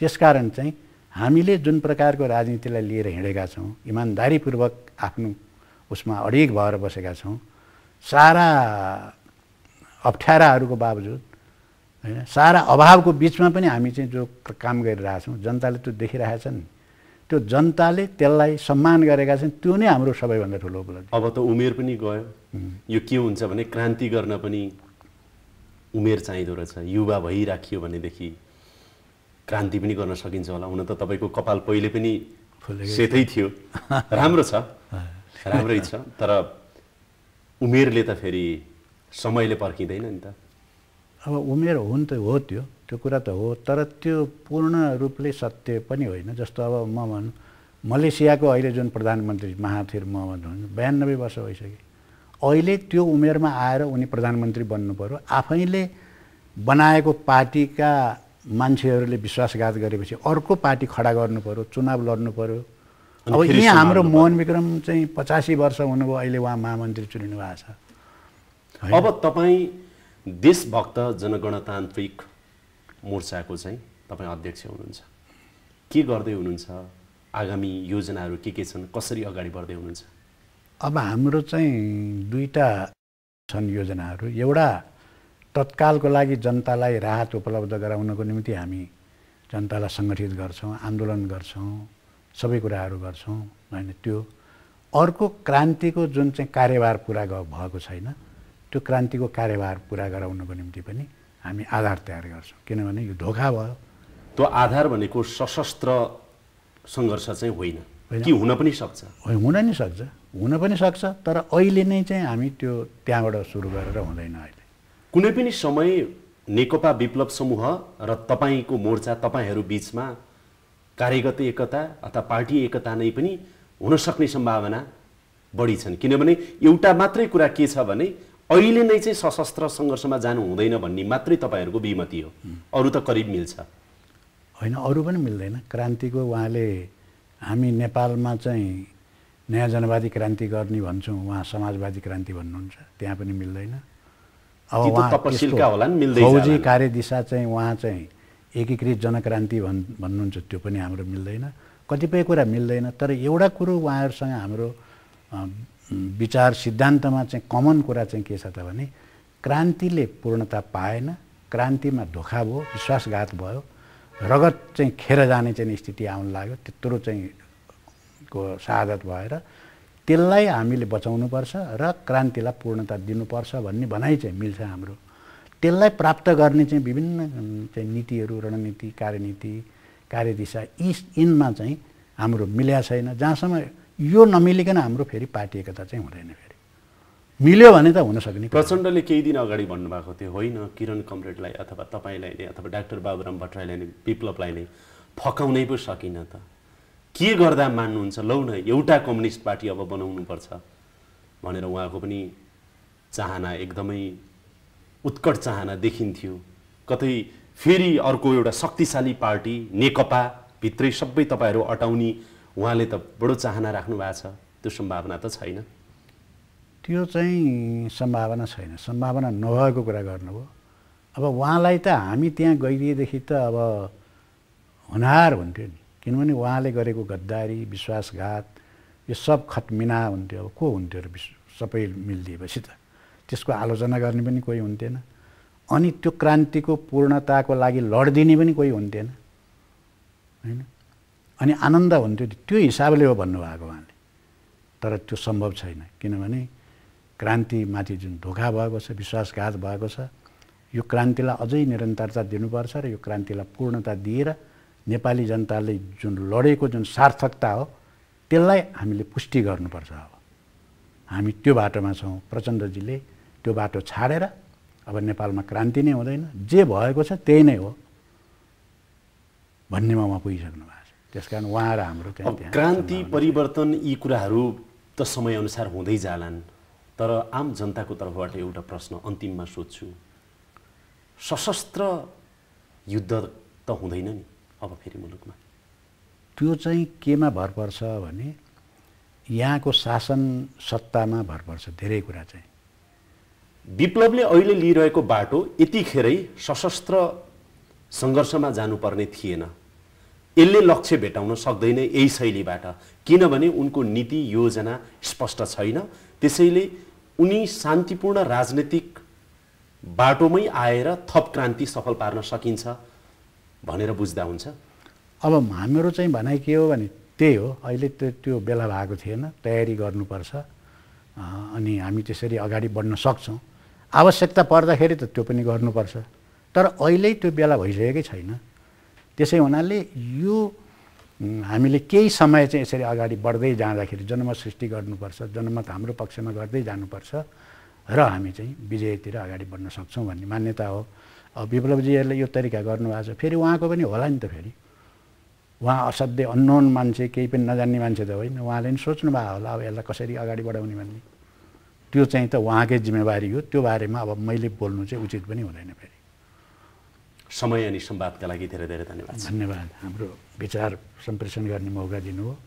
त्यसकारण चाहिँ हामीले जुन प्रकारको राजनीतिलाई लिएर हिँडेका छौँ इमान्दारीपूर्वक आफ्नो उसमा अडिग भएर बसेका छौँ सारा अप्ठ्याराहरूको बावजुद होइन सारा अभावको बिचमा पनि हामी चाहिँ जो काम गरिरहेछौँ जनताले त्यो देखिरहेका छन् त्यो जनताले त्यसलाई सम्मान गरेका छन् त्यो नै हाम्रो सबैभन्दा ठुलो उपलब्धि अब त उमेर पनि गयो यो के हुन्छ भने क्रान्ति गर्न पनि उमेर चाहिँदो रहेछ युवा भइराखियो भनेदेखि क्रान्ति पनि गर्न सकिन्छ होला हुन त तपाईँको कपाल पहिले पनि सेतै थियो राम्रो छ राम्रै छ तर उमेरले त फेरि समयले पर्खिँदैन नि त अब उमेर हुन त हो त्यो त्यो कुरा त हो तर त्यो पूर्ण रूपले सत्य पनि होइन जस्तो अब म भनौँ मलेसियाको अहिले जुन प्रधानमन्त्री महाथिर मोहम्मद हुन् बयानब्बे वर्ष भइसक्यो अहिले त्यो उमेरमा आएर उनी प्रधानमन्त्री बन्नु पऱ्यो आफैले बनाएको पार्टीका मान्छेहरूले विश्वासघात गरेपछि अर्को पार्टी खडा गर्नु पऱ्यो चुनाव लड्नु पऱ्यो अब यहाँ हाम्रो मोहन विक्रम चाहिँ पचासी वर्ष हुनुभयो अहिले उहाँ महामन्त्री चुनिनु भएको छ अब तपाईँ देशभक्त जनगणतान्त्रिक मोर्चाको चाहिँ तपाईँ अध्यक्ष हुनुहुन्छ के गर्दै हुनुहुन्छ आगामी योजनाहरू के के छन् कसरी अगाडि बढ्दै हुनुहुन्छ अब हाम्रो चाहिँ दुईवटा छन् योजनाहरू एउटा तत्कालको लागि जनतालाई राहत उपलब्ध गराउनको निम्ति हामी जनतालाई सङ्गठित गर्छौँ आन्दोलन गर्छौँ सबै कुराहरू गर्छौँ होइन त्यो अर्को क्रान्तिको जुन चाहिँ कार्यभार पुरा भएको छैन त्यो क्रान्तिको कार्यभार पुरा गराउनको निम्ति पनि हामी आधार तयार गर्छौँ किनभने यो धोका भयो त्यो आधार भनेको सशस्त्र सङ्घर्ष चाहिँ होइन कि हुन पनि सक्छ हुन नि सक्छ हुन पनि सक्छ तर अहिले नै चाहिँ हामी त्यो त्यहाँबाट सुरु गरेर हुँदैन अहिले कुनै पनि समय नेकपा विप्लव समूह र तपाईँको मोर्चा तपाईँहरू बिचमा कार्यगत एकता अथवा पार्टी एकता नै पनि हुन सक्ने सम्भावना बढी छन् किनभने एउटा मात्रै कुरा के छ भने अहिले नै चाहिँ सशस्त्र सङ्घर्षमा जानु हुँदैन भन्ने मात्रै तपाईँहरूको विमति हो अरू त करिब मिल्छ होइन अरू पनि मिल्दैन क्रान्तिको उहाँले हामी नेपालमा चाहिँ नयाँ जनवादी क्रान्ति गर्ने भन्छौँ उहाँ समाजवादी क्रान्ति भन्नुहुन्छ त्यहाँ पनि मिल्दैन अब उहाँ फौजी कार्यदिशा चाहिँ उहाँ चाहिँ एकीकृत जनक्रान्ति भन् भन्नुहुन्छ त्यो पनि हाम्रो मिल्दैन कतिपय कुरा मिल्दैन तर एउटा कुरो उहाँहरूसँग हाम्रो विचार सिद्धान्तमा चाहिँ कमन कुरा चाहिँ के छ त भने क्रान्तिले पूर्णता पाएन क्रान्तिमा धोका भयो विश्वासघात भयो रगत चाहिँ खेर जाने चाहिँ स्थिति आउनु लाग्यो त्यत्रो चाहिँ को सागत भएर त्यसलाई हामीले बचाउनुपर्छ र क्रान्तिलाई पूर्णता दिनुपर्छ भन्ने भनाइ चाहिँ मिल्छ हाम्रो त्यसलाई प्राप्त गर्ने चाहिँ विभिन्न चाहिँ नीतिहरू रणनीति कार्यनीति कार्यदिशा यी यिनमा चाहिँ हाम्रो मिल्या छैन जहाँसम्म यो नमिलिकन हाम्रो फेरि पार्टी एकता चाहिँ हुँदैन फेरि मिल्यो भने त हुन सक्ने प्रचण्डले केही दिन अगाडि भन्नुभएको थियो होइन किरण कमरेडलाई अथवा तपाईँलाई नै अथवा डाक्टर बाबुराम भट्टराईलाई नै विप्लवलाई नै फकाउनै पो सकिनँ त के गर्दा मान्नुहुन्छ लौ न एउटा कम्युनिस्ट पार्टी अब बनाउनुपर्छ भनेर उहाँको पनि चाहना एकदमै उत्कट चाहना देखिन्थ्यो कतै फेरि अर्को एउटा शक्तिशाली पार्टी नेकपा भित्रै सबै तपाईँहरू अटाउने उहाँले त बडो चाहना राख्नु भएको छ त्यो सम्भावना त छैन त्यो चाहिँ सम्भावना छैन सम्भावना नभएको कुरा गर्नुभयो अब उहाँलाई त हामी त्यहाँ गइदिएदेखि त अब हुनार हुन्थ्यो नि किनभने उहाँले गरेको गद्दारी विश्वासघात यो सब खटमिना हुन्थ्यो अब को हुन्थ्यो र विश्व सबै मिलिदिएपछि त त्यसको आलोचना गर्ने पनि कोही हुन्थेन अनि त्यो क्रान्तिको पूर्णताको लागि लडिदिने पनि कोही हुन्थेन होइन अनि आनन्द हुन्थ्यो त्यो हिसाबले हो भन्नुभएको उहाँले तर त्यो सम्भव छैन किनभने क्रान्तिमाथि जुन धोका भएको छ विश्वासघात भएको छ यो क्रान्तिलाई अझै निरन्तरता दिनुपर्छ र यो क्रान्तिलाई पूर्णता दिएर नेपाली जनताले जुन लडेको जुन सार्थकता हो त्यसलाई हामीले पुष्टि गर्नुपर्छ अब हामी त्यो बाटोमा छौँ प्रचण्डजीले त्यो बाटो छाडेर अब नेपालमा क्रान्ति नै हुँदैन जे भएको छ त्यही नै हो भन्नेमा उहाँ पुगिसक्नु भएको छ त्यस कारण उहाँ र हाम्रो क्रान्ति परिवर्तन यी कुराहरू त समयअनुसार हुँदै जालान् तर आम जनताको तर्फबाट एउटा प्रश्न अन्तिममा सोध्छु सशस्त्र युद्ध त हुँदैन नि अब फेरि मुलुकमा त्यो चाहिँ केमा भर पर्छ भने यहाँको शासन सत्तामा भर पर्छ धेरै कुरा चाहिँ विप्लवले अहिले लिइरहेको बाटो यतिखेरै सशस्त्र सङ्घर्षमा जानुपर्ने थिएन यसले लक्ष्य भेटाउन सक्दैन यही शैलीबाट किनभने उनको नीति योजना स्पष्ट छैन त्यसैले उनी शान्तिपूर्ण राजनीतिक बाटोमै आएर थप क्रान्ति सफल पार्न सकिन्छ भनेर बुझ्दा हुन्छ अब हाम्रो चाहिँ भनाइ के हो भने त्यही हो अहिले त त्यो बेला भएको थिएन तयारी गर्नुपर्छ अनि हामी त्यसरी अगाडि बढ्न सक्छौँ आवश्यकता पर्दाखेरि त त्यो पनि गर्नुपर्छ तर अहिले त्यो बेला भइसकेकै छैन त्यसै हुनाले यो हामीले केही समय चाहिँ यसरी अगाडि बढ्दै जाँदाखेरि जनमत सृष्टि गर्नुपर्छ जनमत हाम्रो पक्षमा गर्दै जानुपर्छ र हामी चाहिँ विजयतिर अगाडि बढ्न सक्छौँ भन्ने मान्यता हो अब विप्लवजीहरूले यो तरिका गर्नुभएको छ फेरि उहाँको पनि होला नि त फेरि उहाँ असाध्यै अन्नोन मान्छे केही पनि नजान्ने मान्छे त होइन उहाँले नि सोच्नुभएको होला अब यसलाई कसरी अगाडि बढाउने भन्ने त्यो चाहिँ त उहाँकै जिम्मेवारी हो त्यो बारेमा अब मैले बोल्नु चाहिँ उचित पनि हुँदैन फेरि समय अनि सम्वादका लागि धेरै धेरै धन्यवाद धन्यवाद हाम्रो विचार सम्प्रेषण गर्ने मौका दिनुभयो